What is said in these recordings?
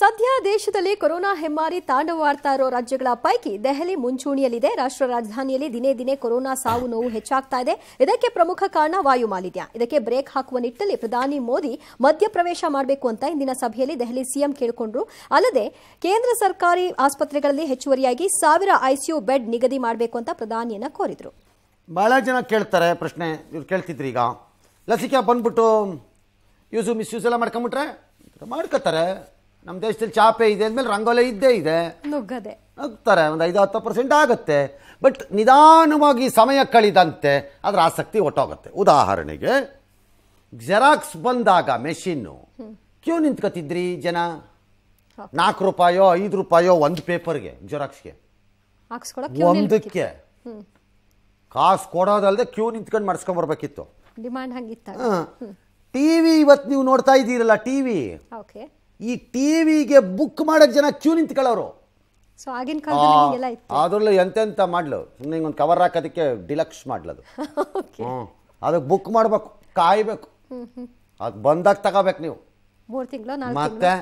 ಸದ್ಯ ದೇಶದಲ್ಲಿ ಕೊರೋನಾ ಹೆಮ್ಮಾರಿ ತಾಂಡವಾಡ್ತಾ ಇರೋ ರಾಜ್ಯಗಳ ಪೈಕಿ ದೆಹಲಿ ಮುಂಚೂಣಿಯಲ್ಲಿದೆ ರಾಷ್ಟ್ರ ರಾಜಧಾನಿಯಲ್ಲಿ ದಿನೇ ದಿನೇ ಕೊರೋನಾ ಸಾವು ನೋವು ಹೆಚ್ಚಾಗ್ತಾ ಇದೆ ಇದಕ್ಕೆ ಪ್ರಮುಖ ಕಾರಣ ವಾಯು ಮಾಲಿನ್ಯ ಇದಕ್ಕೆ ಬ್ರೇಕ್ ಹಾಕುವ ನಿಟ್ಟಿನಲ್ಲಿ ಪ್ರಧಾನಿ ಮೋದಿ ಮಧ್ಯಪ್ರವೇಶ ಮಾಡಬೇಕು ಅಂತ ಇಂದಿನ ಸಭೆಯಲ್ಲಿ ದೆಹಲಿ ಸಿಎಂ ಕೇಳಿಕೊಂಡ್ರು ಅಲ್ಲದೆ ಕೇಂದ್ರ ಸರ್ಕಾರಿ ಆಸ್ಪತ್ರೆಗಳಲ್ಲಿ ಹೆಚ್ಚುವರಿಯಾಗಿ ಸಾವಿರ ಐಸಿಯು ಬೆಡ್ ನಿಗದಿ ಮಾಡಬೇಕು ಅಂತ ಪ್ರಧಾನಿಯನ್ನ ಕೋರಿದ್ರು ಬಹಳ ಜನ ಕೇಳ್ತಾರೆ ಪ್ರಶ್ನೆ ಕೇಳ್ತಿದ್ರು ಈಗ ಲಸಿಕೆ ಬಂದ್ಬಿಟ್ಟು ಯೂಸು ಮಿಸ್ಯೂಸ್ ಎಲ್ಲ ಮಾಡ್ಕೊಂಬಿಟ್ರೆ ಮಾಡ್ಕೋತಾರೆ ನಮ್ಮ ದೇಶದಲ್ಲಿ ಚಾಪೆ ಇದೆ ಅಂದಮೇಲೆ ರಂಗೋಲೆ ಇದ್ದೇ ಇದೆ ನುಗ್ಗದೆ ನುಗ್ತಾರೆ ಒಂದು ಐದು ಹತ್ತು ಪರ್ಸೆಂಟ್ ಆಗುತ್ತೆ ಬಟ್ ನಿಧಾನವಾಗಿ ಸಮಯ ಕಳೆದಂತೆ ಅದರ ಆಸಕ್ತಿ ಒಟ್ಟೋಗುತ್ತೆ ಉದಾಹರಣೆಗೆ ಜೆರಾಕ್ಸ್ ಬಂದಾಗ ಮೆಷಿನ್ನು ಕ್ಯೂ ನಿಂತ್ಕೊತಿದ್ರಿ ಜನ ನಾಲ್ಕು ರೂಪಾಯೋ ಐದು ರೂಪಾಯೋ ಒಂದು ಪೇಪರ್ಗೆ ಜೆರಾಕ್ಸ್ಗೆ ಒಂದಕ್ಕೆ ಕಾಸು ಕೊಡೋದಲ್ಲದೆ ಕ್ಯೂ ನಿಂತ್ಕೊಂಡು ಮಾಡಿಸ್ಕೊಂಡ್ ಬರ್ಬೇಕಿತ್ತು ಡಿಮಾಂಡ್ ಟಿವಿ ಇವತ್ತು ನೀವು ನೋಡ್ತಾ ಇದ್ದೀರಲ್ಲ ಟಿವಿ ಈ ಟಿವಿಗೆ ಬುಕ್ ಮಾಡೋಕ್ಕೆ ಜನ ಕ್ಯೂ ನಿಂತ್ಕೊಳ್ಳೋರು ಸೊ ಆಗಿನ ಕಾಲದಲ್ಲಿ ಎಂತೆಂತ ಮಾಡ್ಲು ಸುಮ್ಮನೆ ಒಂದು ಕವರ್ ಹಾಕೋದಕ್ಕೆ ಡಿಲಕ್ಸ್ ಮಾಡ್ಲದು ಅದಕ್ಕೆ ಬುಕ್ ಮಾಡಬೇಕು ಕಾಯಬೇಕು ಅದು ಬಂದಾಗ ತಗೋಬೇಕು ನೀವು ಮೂರು ತಿಂಗಳು ಮತ್ತೆ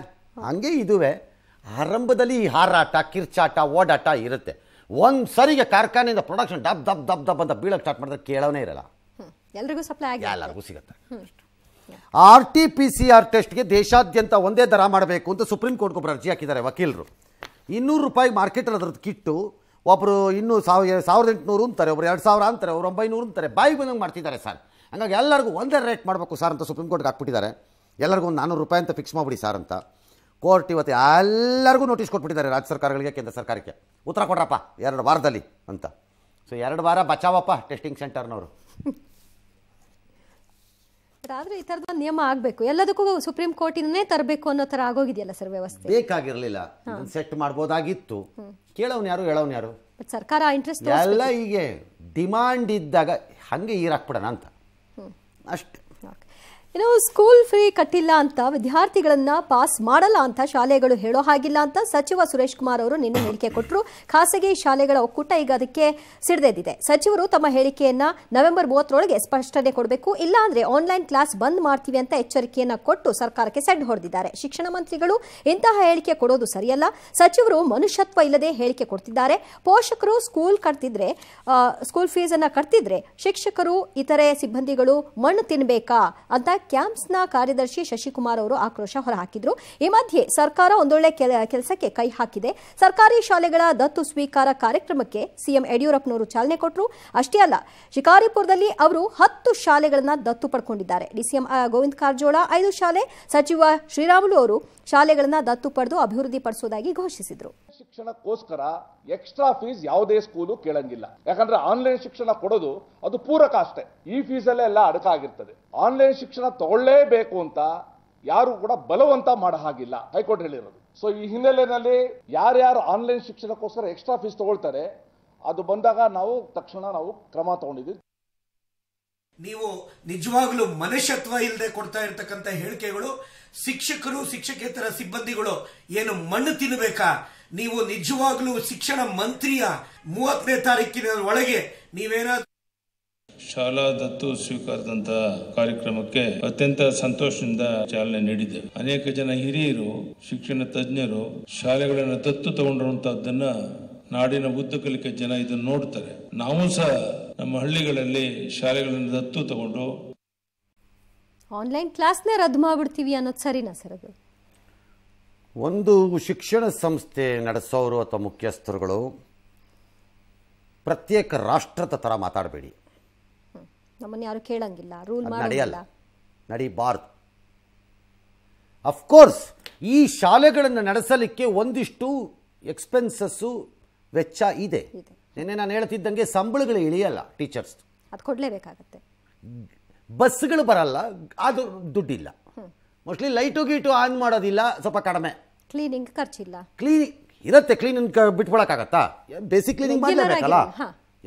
ಹಂಗೆ ಇದುವೆ ಆರಂಭದಲ್ಲಿ ಈ ಹಾರಾಟ ಕಿರ್ಚಾಟ ಓಡಾಟ ಇರುತ್ತೆ ಒಂದು ಸರಿಗೆ ಕಾರ್ಖಾನೆಯಿಂದ ಪ್ರೊಡಕ್ಷನ್ ಡಬ್ ದಬ್ ದಬ್ ದಬ್ ಅಂತ ಬೀಳಕ್ಕೆ ಸ್ಟಾರ್ಟ್ ಮಾಡಿದ್ರೆ ಕೇಳೋನೇ ಇರಲ್ಲ ಎಲ್ರಿಗೂ ಸಪ್ಲೈ ಆಗಿ ಎಲ್ಲರಿಗೂ ಸಿಗುತ್ತೆ R T P C R ಟೆಸ್ಟ್ಗೆ ದೇಶಾದ್ಯಂತ ಒಂದೇ ದರ ಮಾಡಬೇಕು ಅಂತ ಸುಪ್ರೀಂ ಕೋರ್ಟ್ಗೆ ಒಬ್ಬರು ಅರ್ಜಿ ಹಾಕಿದ್ದಾರೆ ವಕೀಲರು ಇನ್ನೂರು ರೂಪಾಯಿ ಮಾರ್ಕೆಟಲ್ಲಿ ಅದ್ರದ್ದು ಕಿಟ್ಟು ಒಬ್ಬರು ಇನ್ನೂ ಸಾವಿರ ಸಾವಿರದ ಎಂಟುನೂರು ಅಂತಾರೆ ಒಬ್ಬರು ಎರಡು ಸಾವಿರ ಅಂತಾರೆ ಅವ್ರು ಒಂಬೈನೂರು ಅಂತಾರೆ ಬಾಯಿ ಬಂದಂಗೆ ಮಾಡ್ತಿದ್ದಾರೆ ಸರ್ ಹಂಗಾಗಿ ಎಲ್ಲರಿಗೂ ಒಂದೇ ರೇಟ್ ಮಾಡಬೇಕು ಸರ್ ಅಂತ ಸುಪ್ರೀಂ ಕೋರ್ಟ್ಗೆ ಹಾಕ್ಬಿಟ್ಟಿದ್ದಾರೆ ಎಲ್ಲರಿಗೂ ಒಂದು ನಾನ್ನೂರು ರೂಪಾಯಿ ಅಂತ ಫಿಕ್ಸ್ ಮಾಡಿಬಿಡಿ ಸರ್ ಅಂತ ಕೋರ್ಟ್ ಇವತ್ತು ಎಲ್ಲರಿಗೂ ನೋಟಿಸ್ ಕೊಟ್ಬಿಟ್ಟಿದ್ದಾರೆ ರಾಜ್ಯ ಸರ್ಕಾರಗಳಿಗೆ ಕೇಂದ್ರ ಸರ್ಕಾರಕ್ಕೆ ಉತ್ತರ ಕೊಡ್ರಪ್ಪ ಎರಡು ವಾರದಲ್ಲಿ ಅಂತ ಸೊ ಎರಡು ವಾರ ಬಚಾವಪ್ಪ ಟೆಸ್ಟಿಂಗ್ ಸೆಂಟರ್ನವರು ಆದ್ರೆ ಈ ತರದ ನಿಯಮ ಆಗ್ಬೇಕು ಎಲ್ಲದಕ್ಕೂ ಸುಪ್ರೀಂ ಕೋರ್ಟಿನೇ ತರಬೇಕು ಅನ್ನೋ ತರ ಆಗೋಗಿದೆಯಲ್ಲ ಸರ್ ವ್ಯವಸ್ಥೆ ಬೇಕಾಗಿರಲಿಲ್ಲ ಸೆಟ್ ಮಾಡ್ಬೋದಾಗಿತ್ತು ಕೇಳೋನ್ ಯಾರು ಹೇಳೋನ್ ಯಾರು ಸರ್ಕಾರ ಇಂಟ್ರೆಸ್ಟ್ ಎಲ್ಲ ಹೀಗೆ ಡಿಮಾಂಡ್ ಇದ್ದಾಗ ಹಂಗೆ ಈರಾಕ್ಬಿಡೋಣ ಅಂತ ಅಷ್ಟೆ ಇನ್ನು ಸ್ಕೂಲ್ ಫೀ ಕಟ್ಟಿಲ್ಲ ಅಂತ ವಿದ್ಯಾರ್ಥಿಗಳನ್ನ ಪಾಸ್ ಮಾಡಲ್ಲ ಅಂತ ಶಾಲೆಗಳು ಹೇಳೋ ಹಾಗಿಲ್ಲ ಅಂತ ಸಚಿವ ಸುರೇಶ್ ಕುಮಾರ್ ಅವರು ನಿನ್ನೆ ಹೇಳಿಕೆ ಕೊಟ್ಟರು ಖಾಸಗಿ ಶಾಲೆಗಳ ಒಕ್ಕೂಟ ಈಗ ಅದಕ್ಕೆ ಸಿಡದೆದ್ದಿದೆ ಸಚಿವರು ತಮ್ಮ ಹೇಳಿಕೆಯನ್ನ ನವೆಂಬರ್ ಮೂವತ್ತರೊಳಗೆ ಸ್ಪಷ್ಟನೆ ಕೊಡಬೇಕು ಇಲ್ಲ ಅಂದ್ರೆ ಆನ್ಲೈನ್ ಕ್ಲಾಸ್ ಬಂದ್ ಮಾಡ್ತೀವಿ ಅಂತ ಎಚ್ಚರಿಕೆಯನ್ನ ಕೊಟ್ಟು ಸರ್ಕಾರಕ್ಕೆ ಸೆಡ್ ಹೊಡೆದಿದ್ದಾರೆ ಶಿಕ್ಷಣ ಮಂತ್ರಿಗಳು ಇಂತಹ ಹೇಳಿಕೆ ಕೊಡೋದು ಸರಿಯಲ್ಲ ಸಚಿವರು ಮನುಷ್ಯತ್ವ ಇಲ್ಲದೆ ಹೇಳಿಕೆ ಕೊಡ್ತಿದ್ದಾರೆ ಪೋಷಕರು ಸ್ಕೂಲ್ ಕಟ್ತಿದ್ರೆ ಸ್ಕೂಲ್ ಫೀಸ್ ಅನ್ನ ಕಟ್ತಿದ್ರೆ ಶಿಕ್ಷಕರು ಇತರೆ ಸಿಬ್ಬಂದಿಗಳು ಮಣ್ಣು ತಿನ್ಬೇಕಾ ಅಂತ ಕ್ಯಾಂಪ್ಸ್ನ ಕಾರ್ಯದರ್ಶಿ ಶಶಿಕುಮಾರ್ ಅವರು ಆಕ್ರೋಶ ಹೊರಹಾಕಿದ್ರು ಈ ಮಧ್ಯೆ ಸರ್ಕಾರ ಒಂದೊಳ್ಳೆ ಕೆಲಸಕ್ಕೆ ಕೈ ಹಾಕಿದೆ ಸರ್ಕಾರಿ ಶಾಲೆಗಳ ದತ್ತು ಸ್ವೀಕಾರ ಕಾರ್ಯಕ್ರಮಕ್ಕೆ ಸಿಎಂ ಯಡಿಯೂರಪ್ಪನವರು ಚಾಲನೆ ಕೊಟ್ಟರು ಅಷ್ಟೇ ಅಲ್ಲ ಶಿಕಾರಿಪುರದಲ್ಲಿ ಅವರು ಹತ್ತು ಶಾಲೆಗಳನ್ನ ದತ್ತು ಪಡ್ಕೊಂಡಿದ್ದಾರೆ ಡಿಸಿಎಂ ಗೋವಿಂದ ಕಾರಜೋಳ ಐದು ಶಾಲೆ ಸಚಿವ ಶ್ರೀರಾಮುಲು ಅವರು ಶಾಲೆಗಳನ್ನ ದತ್ತು ಪಡೆದು ಅಭಿವೃದ್ಧಿ ಪಡಿಸೋದಾಗಿ ಘೋಷಿಸಿದರು ಶಿಕ್ಷಣಕ್ಕೋಸ್ಕರ ಎಕ್ಸ್ಟ್ರಾ ಫೀಸ್ ಯಾವುದೇ ಸ್ಕೂಲು ಕೇಳಂಗಿಲ್ಲ ಯಾಕಂದ್ರೆ ಆನ್ಲೈನ್ ಶಿಕ್ಷಣ ಕೊಡೋದು ಅದು ಪೂರಕ ಅಷ್ಟೇ ಈ ಅಲ್ಲೇ ಎಲ್ಲ ಅಡಕ ಆಗಿರ್ತದೆ ಆನ್ಲೈನ್ ಶಿಕ್ಷಣ ತಗೊಳ್ಳೇಬೇಕು ಅಂತ ಯಾರು ಕೂಡ ಬಲವಂತ ಮಾಡ ಹಾಗಿಲ್ಲ ಹೈಕೋರ್ಟ್ ಹೇಳಿರೋದು ಸೊ ಈ ಹಿನ್ನೆಲೆಯಲ್ಲಿ ಯಾರ್ಯಾರು ಆನ್ಲೈನ್ ಶಿಕ್ಷಣಕ್ಕೋಸ್ಕರ ಎಕ್ಸ್ಟ್ರಾ ಫೀಸ್ ತಗೊಳ್ತಾರೆ ಅದು ಬಂದಾಗ ನಾವು ತಕ್ಷಣ ನಾವು ಕ್ರಮ ತಗೊಂಡಿದ್ದೀವಿ ನೀವು ನಿಜವಾಗ್ಲೂ ಮನುಷ್ಯತ್ವ ಇಲ್ಲದೆ ಕೊಡ್ತಾ ಇರತಕ್ಕಂತ ಹೇಳಿಕೆಗಳು ಶಿಕ್ಷಕರು ಶಿಕ್ಷಕೇತರ ಸಿಬ್ಬಂದಿಗಳು ಏನು ಮಣ್ಣು ತಿನ್ನಬೇಕಾ ನೀವು ನಿಜವಾಗ್ಲೂ ಶಿಕ್ಷಣ ಮಂತ್ರಿಯ ಮೂವತ್ತನೇ ತಾರೀಕಿನ ಒಳಗೆ ನೀವೇನಾದ್ರೂ ಶಾಲಾ ದತ್ತು ಸ್ವೀಕಾರದಂತಹ ಕಾರ್ಯಕ್ರಮಕ್ಕೆ ಅತ್ಯಂತ ಸಂತೋಷದಿಂದ ಚಾಲನೆ ನೀಡಿದ್ದೇವೆ ಅನೇಕ ಜನ ಹಿರಿಯರು ಶಿಕ್ಷಣ ತಜ್ಞರು ಶಾಲೆಗಳನ್ನು ದತ್ತು ತಗೊಂಡಿರುವಂತಹದ್ದನ್ನ ನಾಡಿನ ಕಲಿಕೆ ಜನ ಇದನ್ನು ನೋಡ್ತಾರೆ ನಾವು ಸಹ ನಮ್ಮ ಹಳ್ಳಿಗಳಲ್ಲಿ ಶಾಲೆಗಳನ್ನು ದತ್ತು ತಗೊಂಡು ಆನ್ಲೈನ್ ಕ್ಲಾಸ್ನೇ ರದ್ದು ಮಾಡ್ಬಿಡ್ತೀವಿ ಅನ್ನೋದು ಸರಿನಾ ಸರ್ ಅದು ಒಂದು ಶಿಕ್ಷಣ ಸಂಸ್ಥೆ ನಡೆಸೋರು ಅಥವಾ ಮುಖ್ಯಸ್ಥರುಗಳು ಪ್ರತ್ಯೇಕ ರಾಷ್ಟ್ರದ ಥರ ಮಾತಾಡಬೇಡಿ ನಮ್ಮನ್ನು ಯಾರು ಕೇಳಂಗಿಲ್ಲ ರೂಲ್ ನಡೆಯಲ್ಲ ನಡೀಬಾರ್ದು ಅಫ್ಕೋರ್ಸ್ ಈ ಶಾಲೆಗಳನ್ನು ನಡೆಸಲಿಕ್ಕೆ ಒಂದಿಷ್ಟು ಎಕ್ಸ್ಪೆನ್ಸಸ್ಸು ವೆಚ್ಚ ಇದೆ ನಿನ್ನೆ ನಾನು ಹೇಳ್ತಿದ್ದಂಗೆ ಸಂಬಳಗಳು ಇಳಿಯಲ್ಲ ಟೀಚರ್ಸ್ ಅದು ಕೊಡಲೇಬೇಕಾಗತ್ತೆ ಬಸ್ಗಳು ಬರಲ್ಲ ಅದು ದುಡ್ಡಿಲ್ಲ ಮೋಸ್ಟ್ಲಿ ಲೈಟು ಗೀಟು ಆನ್ ಮಾಡೋದಿಲ್ಲ ಸ್ವಲ್ಪ ಕಡಿಮೆ ಕ್ಲೀನಿಂಗ್ ಖರ್ಚಿಲ್ಲ ಕ್ಲೀನಿಂಗ್ ಇರುತ್ತೆ ಕ್ಲೀನಿಂಗ್ ಬಿಟ್ಕೊಳಕ್ಕಾಗತ್ತಾ ಬೇಸಿಕ್ ಕ್ಲೀನಿಂಗ್ ಮಾಡಲೇಬೇಕಲ್ಲ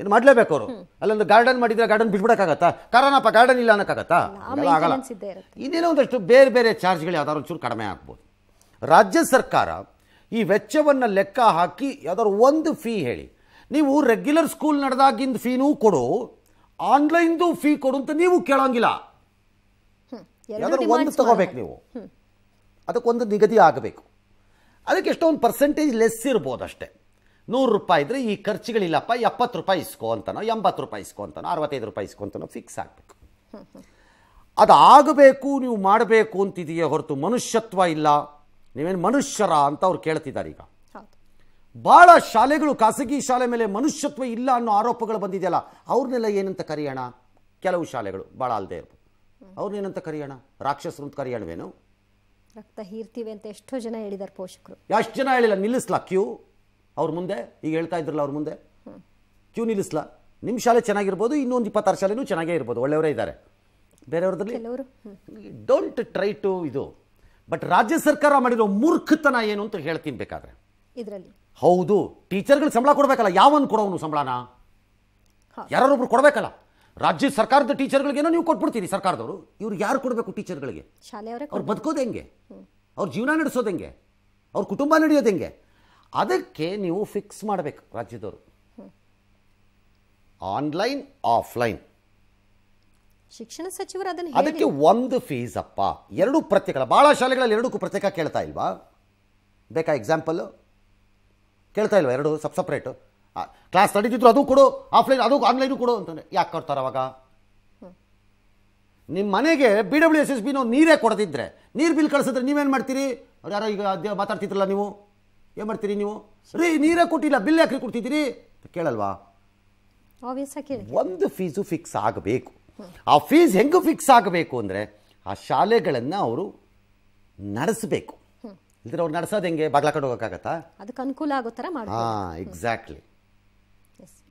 ಏನು ಮಾಡಲೇಬೇಕು ಅವರು ಅಲ್ಲೊಂದು ಗಾರ್ಡನ್ ಮಾಡಿದ್ರೆ ಗಾರ್ಡನ್ ಬಿಟ್ಬಿಡೋಕ್ಕಾಗತ್ತಾ ಕಾರಣಪ್ಪ ಗಾರ್ಡನ್ ಇಲ್ಲ ಅನ್ನೋಕ್ಕಾಗತ್ತಾ ಆಗಲ್ಲ ಇನ್ನೇನೋ ಒಂದಷ್ಟು ಬೇರೆ ಬೇರೆ ಚಾರ್ಜ್ಗಳು ಯಾವ್ದಾದ್ರು ಒಂಚೂರು ಕಡಿಮೆ ಆಗ್ಬೋದು ರಾಜ್ಯ ಸರ್ಕಾರ ಈ ವೆಚ್ಚವನ್ನು ಲೆಕ್ಕ ಹಾಕಿ ಯಾವ್ದಾದ್ರು ಒಂದು ಫೀ ಹೇಳಿ ನೀವು ರೆಗ್ಯುಲರ್ ಸ್ಕೂಲ್ ನಡೆದಾಗಿಂದ ಫೀನೂ ಕೊಡು ಆನ್ಲೈನ್ದು ಫೀ ಕೊಡು ಅಂತ ನೀವು ಕೇಳೋಂಗಿಲ್ಲ ಯಾವ್ದಾದ್ರು ಒಂದು ತಗೋಬೇಕು ನೀವು ಅದಕ್ಕೊಂದು ನಿಗದಿ ಆಗಬೇಕು ಅದಕ್ಕೆ ಎಷ್ಟೊಂದು ಪರ್ಸೆಂಟೇಜ್ ಲೆಸ್ ಇರ್ಬೋದು ಅಷ್ಟೇ ನೂರು ರೂಪಾಯಿ ಇದ್ದರೆ ಈ ಖರ್ಚುಗಳಿಲ್ಲಪ್ಪ ಎಪ್ಪತ್ತು ರೂಪಾಯಿ ಇಸ್ಕೋ ಅಂತನೋ ಎಂಬತ್ತು ರೂಪಾಯಿ ಅಂತನೋ ಅರವತ್ತೈದು ರೂಪಾಯಿ ಅಂತನೋ ಫಿಕ್ಸ್ ಆಗಬೇಕು ಅದಾಗಬೇಕು ನೀವು ಮಾಡಬೇಕು ಅಂತಿದೆಯೇ ಹೊರತು ಮನುಷ್ಯತ್ವ ಇಲ್ಲ ನೀವೇನು ಮನುಷ್ಯರ ಅಂತ ಅವ್ರು ಕೇಳ್ತಿದ್ದಾರೆ ಈಗ ಬಹಳ ಶಾಲೆಗಳು ಖಾಸಗಿ ಶಾಲೆ ಮೇಲೆ ಮನುಷ್ಯತ್ವ ಇಲ್ಲ ಅನ್ನೋ ಆರೋಪಗಳು ಬಂದಿದೆಯಲ್ಲ ಅವ್ರನ್ನೆಲ್ಲ ಏನಂತ ಕರೆಯೋಣ ಕೆಲವು ಶಾಲೆಗಳು ಭಾಳ ಅಲ್ಲದೆ ಇರ್ಬೋದು ಅವ್ರನ್ನೇನಂತ ಕರೆಯೋಣ ರಾಕ್ಷಸರು ಅಂತ ಕರೆಯೋಣವೇನು ರಕ್ತ ಹೀರ್ತೀವಿ ಅಂತ ಎಷ್ಟೋ ಜನ ಹೇಳಿದ್ದಾರೆ ಪೋಷಕರು ಎಷ್ಟು ಜನ ಹೇಳಿಲ್ಲ ನಿಲ್ಲಿಸ್ಲಾ ಕ್ಯೂ ಅವ್ರ ಮುಂದೆ ಈಗ ಹೇಳ್ತಾ ಇದ್ರಲ್ಲ ಅವ್ರ ಮುಂದೆ ಕ್ಯೂ ನಿಲ್ಲಿಸ್ಲಾ ನಿಮ್ಮ ಶಾಲೆ ಚೆನ್ನಾಗಿರ್ಬೋದು ಇನ್ನೊಂದು ಇಪ್ಪತ್ತಾರು ಶಾಲೆನೂ ಚೆನ್ನಾಗೇ ಇರ್ಬೋದು ಒಳ್ಳೆಯವರೇ ಇದ್ದಾರೆ ಬೇರೆಯವ್ರದಲ್ಲಿ ಡೋಂಟ್ ಟ್ರೈ ಟು ಇದು ಬಟ್ ರಾಜ್ಯ ಸರ್ಕಾರ ಮಾಡಿರೋ ಮೂರ್ಖತನ ಏನು ಅಂತ ಹೇಳ್ತೀನಿ ಬೇಕಾದ್ರೆ ಇದರಲ್ಲಿ ಹೌದು ಟೀಚರ್ಗಳು ಸಂಬಳ ಕೊಡಬೇಕಲ್ಲ ಯಾವನ್ ಕೊಡೋನು ಸಂಬಳನ ಯಾರೊಬ್ರು ಕೊಡಬೇಕಲ್ಲ ರಾಜ್ಯ ಸರ್ಕಾರದ ಟೀಚರ್ಗಳಿಗೇನೋ ನೀವು ಕೊಟ್ಬಿಡ್ತೀರಿ ಸರ್ಕಾರದವರು ಇವ್ರು ಯಾರು ಕೊಡಬೇಕು ಟೀಚರ್ಗಳಿಗೆ ಅವ್ರು ಬದುಕೋದು ಹೆಂಗೆ ಅವ್ರ ಜೀವನ ನಡೆಸೋದು ಹೆಂಗೆ ಅವ್ರ ಕುಟುಂಬ ನಡೆಯೋದು ಹೆಂಗೆ ಅದಕ್ಕೆ ನೀವು ಫಿಕ್ಸ್ ಮಾಡಬೇಕು ರಾಜ್ಯದವರು ಆನ್ಲೈನ್ ಆಫ್ಲೈನ್ ಶಿಕ್ಷಣ ಸಚಿವರು ಅದಕ್ಕೆ ಒಂದು ಫೀಸ್ ಅಪ್ಪ ಎರಡು ಪ್ರತ್ಯೇಕ ಭಾಳ ಶಾಲೆಗಳಲ್ಲಿ ಎರಡಕ್ಕೂ ಪ್ರತ್ಯೇಕ ಕೇಳ್ತಾ ಇಲ್ವಾ ಬೇಕಾ ಎಕ್ಸಾಂಪಲ್ ಕೇಳ್ತಾ ಇಲ್ವಾ ಎರಡು ಸಬ್ ಸಪ್ರೇಟು ಕ್ಲಾಸ್ ನಡೀತಿದ್ರು ಅದು ಕೊಡು ಆಫ್ಲೈನ್ ಅದು ಆನ್ಲೈನು ಕೊಡು ಅಂತಾನೆ ಯಾಕೆ ಕೊಡ್ತಾರೆ ಅವಾಗ ನಿಮ್ಮ ಮನೆಗೆ ಬಿ ಡಬ್ಲ್ಯೂ ಎಸ್ ಎಸ್ ನೋವು ನೀರೇ ಕೊಡದಿದ್ದರೆ ನೀರು ಬಿಲ್ ಕಳಿಸಿದ್ರೆ ನೀವೇನು ಮಾಡ್ತೀರಿ ಅವ್ರು ಯಾರೋ ಈಗ ಮಾತಾಡ್ತಿದ್ರಲ್ಲ ನೀವು ಏನು ಮಾಡ್ತೀರಿ ನೀವು ರೀ ನೀರೇ ಕೊಟ್ಟಿಲ್ಲ ಬಿಲ್ ಯಾಕೆ ಕೊಡ್ತಿದ್ದೀರಿ ಕೇಳಲ್ವಾ ಒಂದು ಫೀಸು ಫಿಕ್ಸ್ ಆಗಬೇಕು ಆ ಫೀಸ್ ಹೆಂಗೆ ಫಿಕ್ಸ್ ಆಗಬೇಕು ಅಂದರೆ ಆ ಶಾಲೆಗಳನ್ನು ಅವರು ನಡೆಸಬೇಕು ಇಲ್ದ್ರೆ ಅವ್ರು ನಡೆಸೋದು ಹೆಂಗೆ ಬಾಗ್ಲ ಕಡೆ ಹೋಗೋಕ್ಕಾಗತ್ತಾ ಅದಕ್ಕೆ ಅನುಕೂಲ ಆಗೋ ಥರ ಮಾಡಿ ಹಾಂ exactly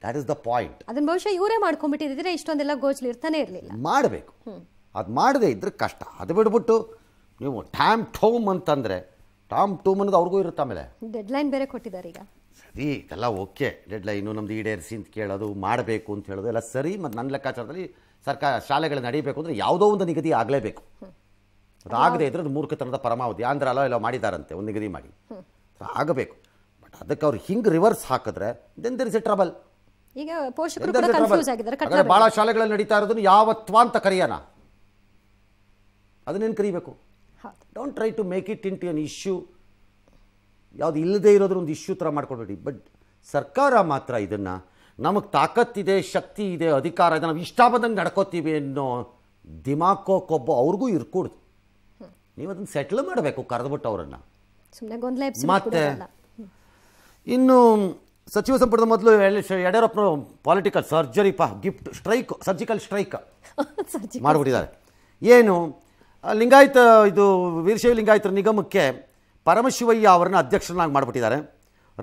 that is the point ಅದನ್ನ ಬಹುಶಃ ಇವರೇ ಮಾಡ್ಕೊಂಡ್ಬಿಟ್ಟಿದ್ರೆ ಇಷ್ಟೊಂದೆಲ್ಲ ಗೋಚಲಿ ಇರ್ತಾನೆ ಇರಲಿಲ್ಲ ಮಾಡಬೇಕು ಅದು ಮಾಡದೇ ಇದ್ರೆ ಕಷ್ಟ ಅದು ಬಿಡ್ಬಿಟ್ಟು ನೀವು ಟ್ಯಾಮ್ ಟೋಮ್ ಅಂತಂದರೆ ಟಾಮ್ ಟೂ ಅನ್ನೋದು ಅವ್ರಿಗೂ ಇರುತ್ತೆ ಆಮೇಲೆ ಲೈನ್ ಬೇರೆ ಕೊಟ್ಟಿದ್ದಾರೆ ಈಗ ಸರಿ ಇದೆಲ್ಲ ಓಕೆ ಲೈನು ನಮ್ದು ಈಡೇರಿಸಿ ಅಂತ ಕೇಳೋದು ಮಾಡಬೇಕು ಅಂತ ಹೇಳೋದು ಎಲ್ಲ ಸರಿ ಮತ್ತು ನನ್ನ ಲೆಕ್ಕಾಚಾರದಲ್ಲಿ ಸರ್ಕಾರ ಶಾಲೆಗಳು ನಡೀಬೇಕು ಅಂದರೆ ಯಾವುದೋ ಒಂದು ನಿಗದಿ ಆಗಲೇಬೇಕು ಅದಾಗದೇ ಇದ್ರೆ ಮೂರ್ಖತನದ ಪರಮಾವಧಿ ಆಂಧ್ರ ಅಲ್ಲ ಎಲ್ಲ ಮಾಡಿದಾರಂತೆ ಒಂದು ನಿಗದಿ ಮಾಡಿ ಆಗಬೇಕು ಬಟ್ ಅದಕ್ಕೆ ಅವ್ರು ಹಿಂಗೆ ರಿವರ್ಸ್ ಹಾಕಿದ್ರೆ then there is a trouble ಈಗ ಪೋಷಕರು ಭಾಳ ಶಾಲೆಗಳಲ್ಲಿ ನಡೀತಾ ಇರೋದನ್ನು ಯಾವತ್ವಾ ಅಂತ ಕರೆಯೋಣ ಅದನ್ನೇನು ಕರಿಬೇಕು don't try to make it into an issue ಯಾವುದು ಇಲ್ಲದೇ ಇರೋದ್ರ ಒಂದು ಇಶ್ಯೂ ಥರ ಮಾಡ್ಕೊಳ್ಬೇಡಿ ಬಟ್ ಸರ್ಕಾರ ಮಾತ್ರ ಇದನ್ನು ನಮಗೆ ತಾಕತ್ತಿದೆ ಶಕ್ತಿ ಇದೆ ಅಧಿಕಾರ ಇದೆ ನಾವು ಇಷ್ಟ ಬಂದಂಗೆ ನಡ್ಕೋತೀವಿ ಅನ್ನೋ ದಿಮಾಕೋ ಕೊಬ್ಬು ಅವ್ರಿಗೂ ಇರ್ಕೂಡ್ದು ನೀವು ಅದನ್ನು ಸೆಟ್ಲ್ ಮಾಡಬೇಕು ಬಿಟ್ಟು ಅವರನ್ನು ಮತ್ತೆ ಇನ್ನು ಸಚಿವ ಸಂಪುಟದ ಮೊದಲು ಯಡಿಯೂರಪ್ಪನ ಪಾಲಿಟಿಕಲ್ ಸರ್ಜರಿ ಪಾ ಗಿಫ್ಟ್ ಸ್ಟ್ರೈಕ್ ಸರ್ಜಿಕಲ್ ಸ್ಟ್ರೈಕ್ ಮಾಡಿಬಿಟ್ಟಿದ್ದಾರೆ ಏನು ಲಿಂಗಾಯತ ಇದು ವೀರಶೈವ ಲಿಂಗಾಯತರ ನಿಗಮಕ್ಕೆ ಪರಮಶಿವಯ್ಯ ಅವರನ್ನು ಅಧ್ಯಕ್ಷರನ್ನಾಗಿ ಮಾಡಿಬಿಟ್ಟಿದ್ದಾರೆ